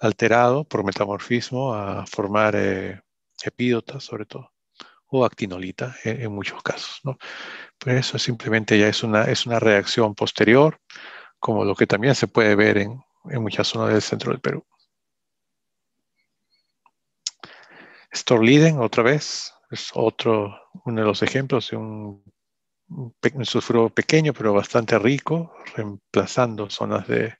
alterado por metamorfismo a formar eh, epídotas sobre todo o actinolita e-, en, muchos casos. ¿no? Pero eso simplemente ya es una, es una reacción posterior, como lo que también se puede ver en, en muchas zonas del centro del Perú. Storliden, otra vez, es otro, uno de los ejemplos de un, sulfuro pequeño pero bastante rico, reemplazando zonas de,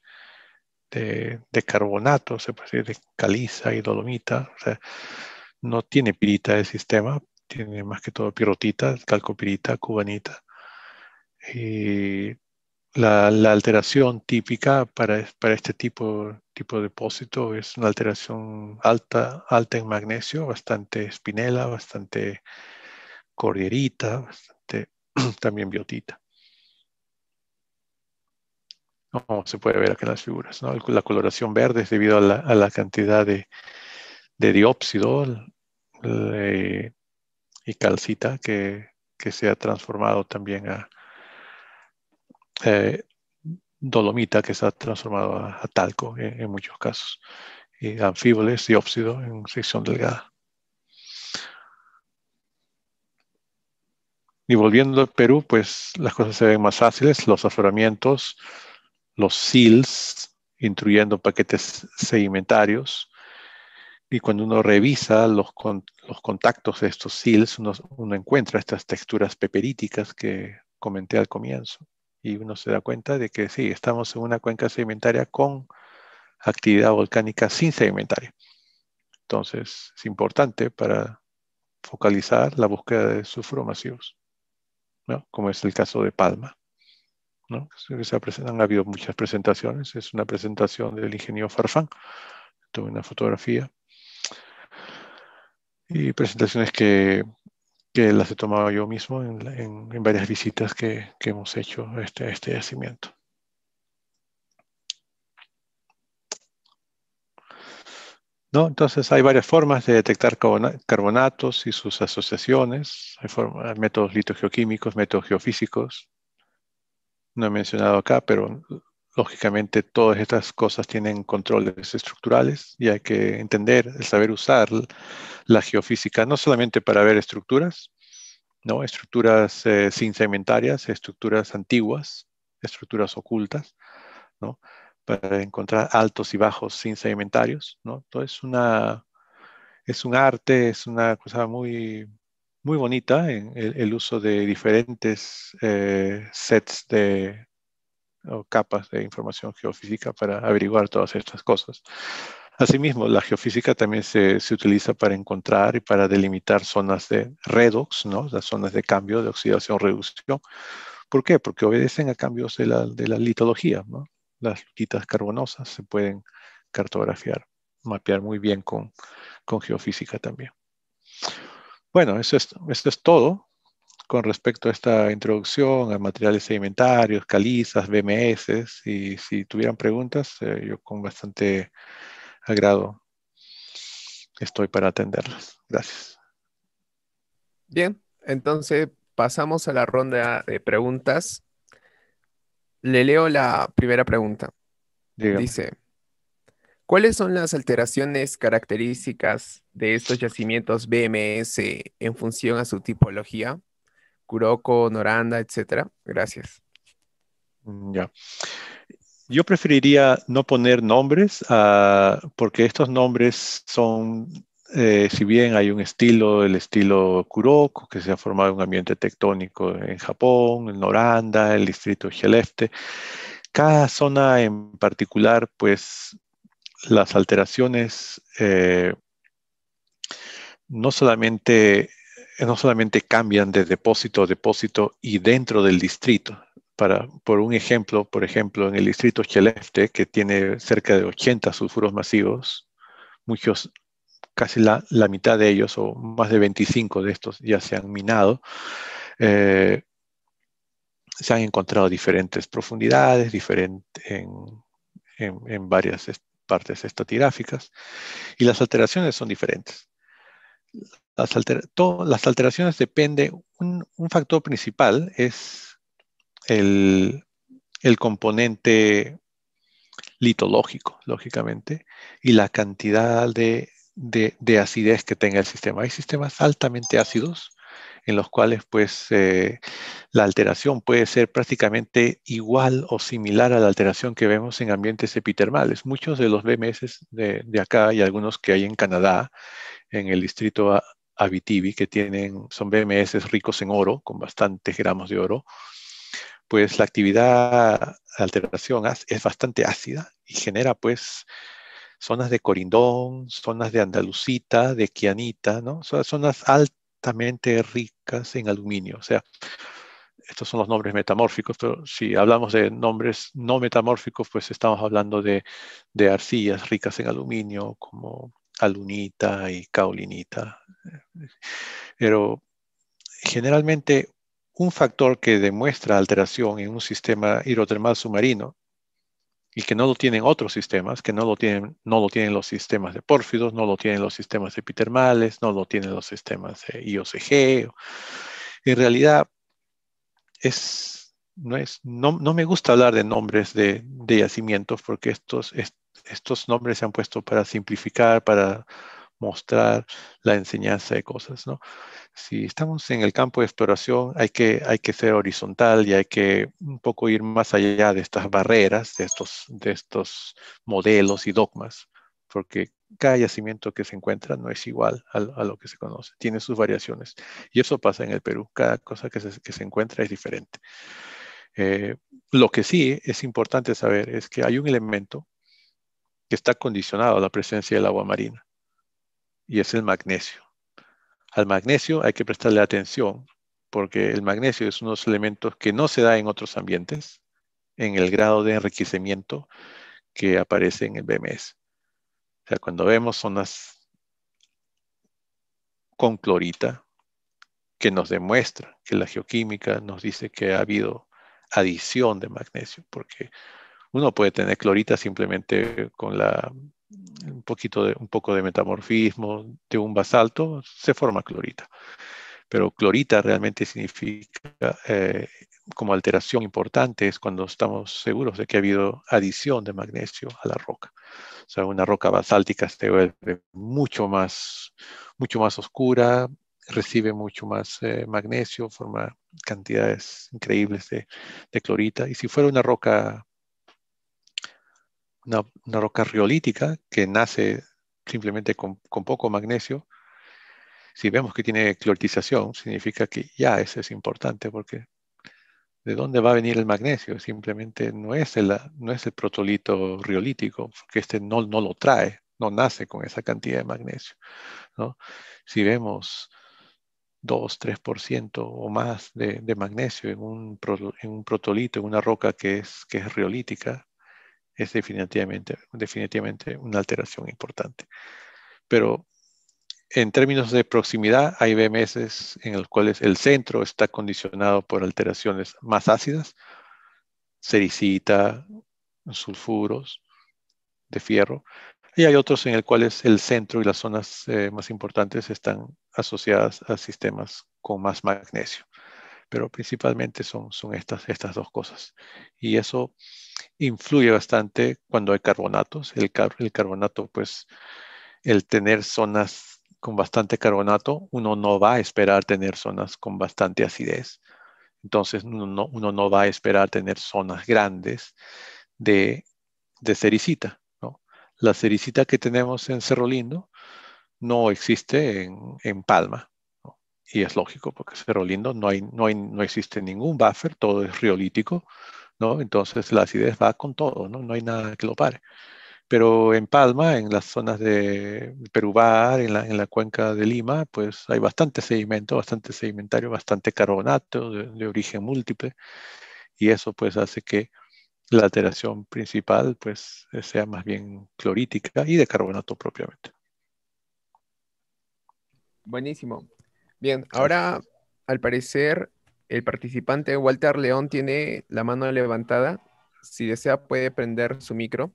de carbonato, se puede decir, de caliza y dolomita. no tiene pirita de sistema, tiene más que todo pirotita, calcopirita, cubanita. Y la, alteración típica para, para este tipo, tipo de depósito es una alteración alta, alta en magnesio, bastante espinela, bastante cordierita, bastante (clears throat) también biotita. Como se puede ver aquí en las figuras. ¿no? La coloración verde es debido a la, cantidad de, dióxido y calcita que se ha transformado también a, eh, dolomita que se ha transformado a, talco en, muchos casos, y anfíboles y óxido en sección delgada. Y volviendo a Perú, pues las cosas se ven más fáciles, los afloramientos, los SEALs, incluyendo paquetes sedimentarios, y cuando uno revisa los, contactos de estos SEALs, uno encuentra estas texturas peperíticas que comenté al comienzo y uno se da cuenta de que sí, estamos en una cuenca sedimentaria con actividad volcánica sin sedimentaria. Entonces, es importante para focalizar la búsqueda de sulfuromasivos, ¿no? como es el caso de Palma. ¿no? Se han habido muchas presentaciones, es una presentación del ingeniero Farfán, tuve una fotografía, y presentaciones que que las he tomado yo mismo en, varias visitas que, hemos hecho a este, este yacimiento. ¿No? Entonces hay varias formas de detectar carbonatos y sus asociaciones. Hay, hay métodos litogeoquímicos, métodos geofísicos. No he mencionado acá, pero Lógicamente, todas estas cosas tienen controles estructurales y hay que entender, el saber usar la geofísica, no solamente para ver estructuras, ¿no? estructuras eh, sin segmentarias, estructuras antiguas, estructuras ocultas, ¿no? para encontrar altos y bajos sin sedimentarios. ¿no? es una, es un arte, es una cosa muy, muy bonita el, uso de diferentes eh, sets de, o capas de información geofísica para averiguar todas estas cosas. Asimismo, la geofísica también se, utiliza para encontrar y para delimitar zonas de redox, ¿no? las zonas de cambio de oxidación-reducción. ¿Por qué? Porque obedecen a cambios de la, litología. ¿no? Las luquitas carbonosas se pueden cartografiar, mapear muy bien con, con geofísica también. Bueno, eso es, eso es todo con respecto a esta introducción a materiales sedimentarios, calizas, BMS, y si tuvieran preguntas, eh, yo con bastante agrado estoy para atenderlas. Gracias. Bien, entonces pasamos a la ronda de preguntas. Le leo la primera pregunta. Dice, ¿cuáles son las alteraciones características de estos yacimientos BMS en función a su tipología? Kuroko, Noranda, etcétera? Gracias. Mm, ya. Yo preferiría no poner nombres ah, porque estos nombres son, eh, si bien hay un estilo, el estilo Kuroko, que se ha formado en un ambiente tectónico en Japón, en Noranda, el distrito Gelefte, cada zona en particular, pues las alteraciones eh, no solamente eh, no solamente cambian de depósito a depósito y dentro del distrito. Para, por un ejemplo, por ejemplo, en el distrito Chelefte, que tiene cerca de 80 sulfuros masivos, muchos, casi la, mitad de ellos o más de 25 de estos ya se han minado, eh, se han encontrado diferentes profundidades, diferente, en, en varias partes estratigráficas, y las alteraciones son diferentes las, alteraciones depende, un, factor principal es el, componente litológico, lógicamente, y la cantidad de, acidez que tenga el sistema. Hay sistemas altamente ácidos en los cuales pues eh, la alteración puede ser prácticamente igual o similar a la alteración que vemos en ambientes epitermales. Muchos de los BMS de acá y algunos que hay en Canadá en el distrito Abitibi, que tienen, son BMS ricos en oro, con bastantes gramos de oro, pues la actividad de alteración es bastante ácida y genera pues zonas de corindón, zonas de andalucita, de quianita, ¿no? Son zonas altamente ricas en aluminio. O sea, estos son los nombres metamórficos, pero si hablamos de nombres no metamórficos, pues estamos hablando de, de arcillas ricas en aluminio, como alunita y caulinita. Pero generalmente un factor que demuestra alteración en un sistema hidrotermal submarino y que no lo tienen otros sistemas, que no lo tienen, no lo tienen los sistemas de pórfidos, no lo tienen los sistemas epitermales, no lo tienen los sistemas de IOCG. En realidad, es, no, es, no, me gusta hablar de nombres de, de yacimientos porque estos, es estos nombres se han puesto para simplificar, para mostrar la enseñanza de cosas, ¿no? Si estamos en el campo de exploración, hay que, hay que ser horizontal y hay que un poco ir más allá de estas barreras, de estos, de estos modelos y dogmas, porque cada yacimiento que se encuentra no es igual a, lo que se conoce, tiene sus variaciones. Y eso pasa en el Perú, cada cosa que se, que se encuentra es diferente. Eh, lo que sí es importante saber es que hay un elemento que está condicionado a la presencia del agua marina, y es el magnesio. Al magnesio hay que prestarle atención, porque el magnesio es uno de los elementos que no se da en otros ambientes, en el grado de enriquecimiento que aparece en el BMS. O sea, cuando vemos zonas con clorita, que nos demuestra que la geoquímica nos dice que ha habido adición de magnesio, porque uno puede tener clorita simplemente con la, un, poquito de, un poco de metamorfismo de un basalto, se forma clorita. Pero clorita realmente significa eh, como alteración importante es cuando estamos seguros de que ha habido adición de magnesio a la roca. O sea, una roca basáltica se vuelve mucho más, mucho más oscura, recibe mucho más eh, magnesio, forma cantidades increíbles de, de, clorita. Y si fuera una roca una, roca riolítica que nace simplemente con, poco magnesio, si vemos que tiene clortización, significa que ya eso es importante porque ¿de dónde va a venir el magnesio? Simplemente no es el, no es el protolito riolítico, porque este no, no lo trae, no nace con esa cantidad de magnesio. Si vemos 2, 3% o más de, magnesio en un, en un, protolito, en una roca que es, que es riolítica, es definitivamente, definitivamente una alteración importante. Pero en términos de proximidad, hay BMS en los cuales el centro está condicionado por alteraciones más ácidas, sericita, sulfuros de fierro, y hay otros en los cuales el centro y las zonas eh, más importantes están asociadas a sistemas con más magnesio. Pero principalmente son, son estas, estas dos cosas. Y eso influye bastante cuando hay carbonatos. El, carbonato, pues, el tener zonas con bastante carbonato, uno no va a esperar tener zonas con bastante acidez. Entonces, uno no, va a esperar tener zonas grandes de, de cericita. La cericita que tenemos en Cerro Lindo no existe en, Palma. Y es lógico, porque Cerro Lindo no, hay, no, no existe ningún buffer, todo es riolítico entonces la acidez va con todo, ¿no? hay nada que lo pare. Pero en Palma, en las zonas de Perubar, en la, en la cuenca de Lima, pues hay bastante sedimento, bastante sedimentario, bastante carbonato de, de origen múltiple. Y eso pues hace que la alteración principal pues sea más bien clorítica y de carbonato propiamente. Buenísimo. Bien, ahora al parecer el participante Walter León tiene la mano levantada. Si desea, puede prender su micro.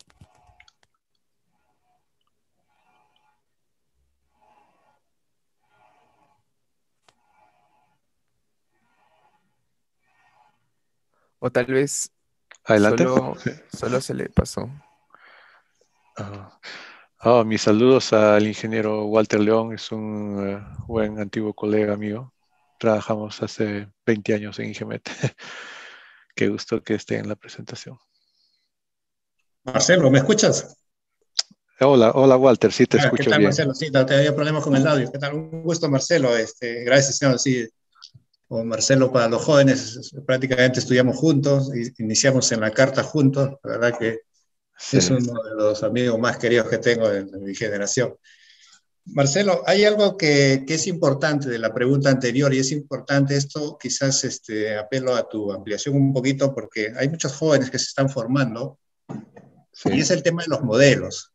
O tal vez Adelante. Solo, se le pasó. Ah. Ah, mis saludos al ingeniero Walter León, es un eh, buen antiguo colega mío trabajamos hace 20 años en IGMET. (laughs) Qué gusto que esté en la presentación. Marcelo, ¿me escuchas? Hola, hola Walter, sí te ah, escucho escucho ¿qué tal, Marcelo? Sí, te había problemas con el mm. audio. ¿Qué tal? Un gusto, Marcelo. Este, gracias, señor. Sí, o Marcelo para los jóvenes, prácticamente estudiamos juntos, iniciamos en la carta juntos. La verdad que es uno de los amigos más queridos que tengo en de mi generación. Marcelo, hay algo que, es importante de la pregunta anterior y es importante esto, quizás este, apelo a tu ampliación un poquito porque hay muchos jóvenes que se están formando y es el tema de los modelos.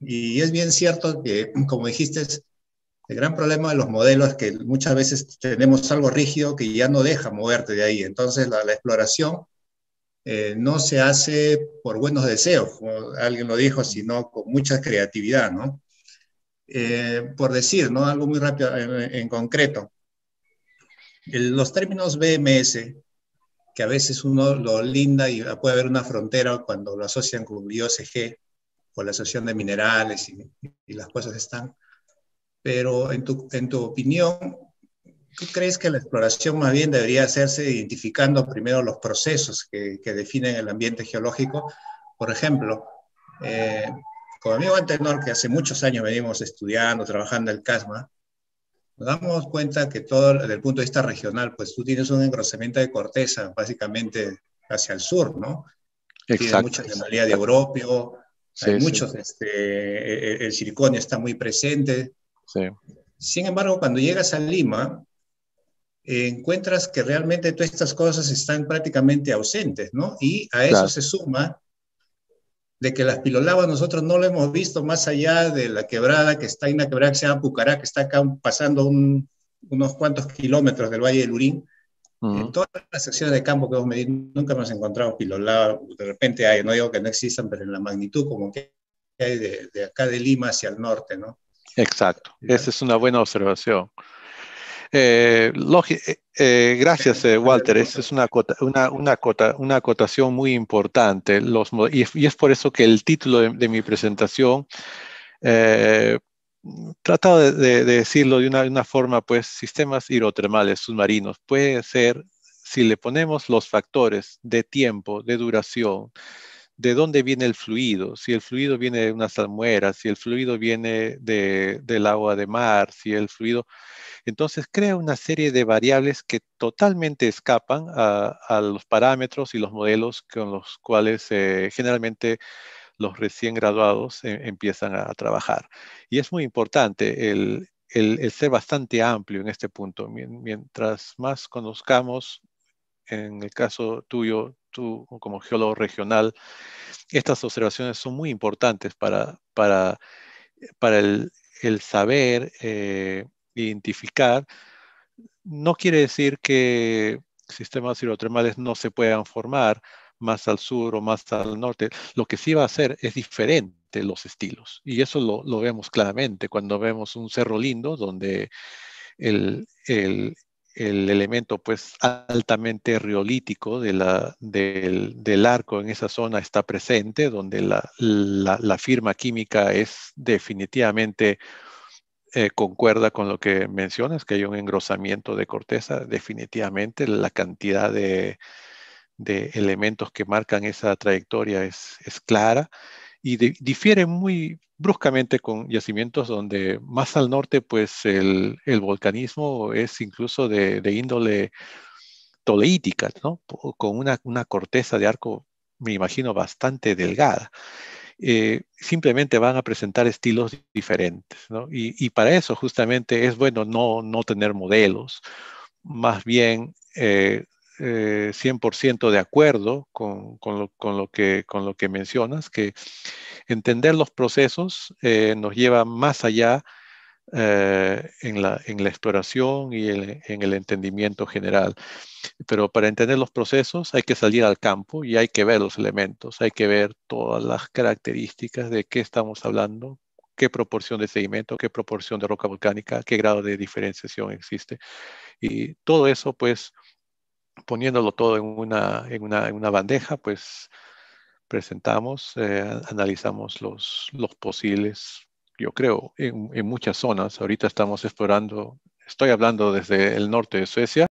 Y es bien cierto que, como dijiste, el gran problema de los modelos es que muchas veces tenemos algo rígido que ya no deja moverte de ahí. Entonces la, exploración eh, no se hace por buenos deseos, como alguien lo dijo, sino con mucha creatividad, ¿no? Eh, por decir, ¿no? Algo muy rápido en, concreto. los términos BMS, que a veces uno lo linda y puede haber una frontera cuando lo asocian con IOSG o la asociación de minerales y, las cosas están. Pero en tu, en tu opinión, ¿Tú crees que la exploración más bien debería hacerse identificando primero los procesos que, definen el ambiente geológico? Por ejemplo, eh, con mi amigo Antenor, que hace muchos años venimos estudiando, trabajando el CASMA, nos damos cuenta que todo desde el punto de vista regional, pues tú tienes un engrosamiento de corteza, básicamente hacia el sur, ¿no? Exacto. mucha anomalía de europeo, hay muchos, este, eh, eh, el, el está muy presente. Sí. Sin embargo, cuando llegas a Lima, encuentras que realmente todas estas cosas están prácticamente ausentes, ¿no? Y a eso se suma de que las pilolabas nosotros no lo hemos visto más allá de la quebrada que está en la quebrada que se llama Pucará, que está acá pasando unos cuantos kilómetros del Valle del Urín En todas las secciones de campo que hemos medido nunca hemos encontrado pilolabas De repente hay, no digo que no existan, pero en la magnitud como que hay de, de acá de Lima hacia el norte, ¿no? Exacto, esa es una buena observación. Eh, eh, eh, gracias, Walter. es una, acotación muy importante. Los, y, es, por eso que el título de, mi presentación trata de, decirlo de una, una, forma, pues, sistemas hidrotermales submarinos. Puede ser, si le ponemos los factores de tiempo, de duración, de dónde viene el fluido, si el fluido viene de unas salmuera, si el fluido viene del agua de mar, si el fluido... Entonces crea una serie de variables que totalmente escapan a, los parámetros y los modelos con los cuales eh, generalmente los recién graduados eh, empiezan a, trabajar. Y es muy importante el ser bastante amplio en este punto. Mientras más conozcamos en el caso tuyo, tú como geólogo regional, estas observaciones son muy importantes para, para, para el, saber eh, identificar. No quiere decir que sistemas hidrotermales no se puedan formar más al sur o más al norte. Lo que sí va a hacer es diferente los estilos. Y eso lo, vemos claramente cuando vemos un cerro lindo donde el, el elemento pues altamente riolítico de del, arco en esa zona está presente, donde la, firma química es definitivamente eh, concuerda con lo que mencionas, que hay un engrosamiento de corteza, definitivamente la cantidad de, elementos que marcan esa trayectoria es, es clara y difiere muy bruscamente con yacimientos donde más al norte pues el, el volcanismo es incluso de, de índole toleítica, ¿no? con una, una, corteza de arco, me imagino, bastante delgada. Eh, simplemente van a presentar estilos diferentes. ¿no? Y, y, para eso justamente es bueno no, no tener modelos, más bien eh, 100% eh, de acuerdo con, lo, que, con, lo, que, mencionas, que entender los procesos eh, nos lleva más allá eh, en, la, en, la, exploración y en el entendimiento general. Pero para entender los procesos hay que salir al campo y hay que ver los elementos, hay que ver todas las características de qué estamos hablando, qué proporción de sedimento, qué proporción de roca volcánica, qué grado de diferenciación existe. Y todo eso, pues, poniéndolo todo en una, en una, bandeja, pues presentamos, eh, analizamos los, los posibles, yo creo, en, en muchas zonas. Ahorita estamos explorando, estoy hablando desde el norte de Suecia,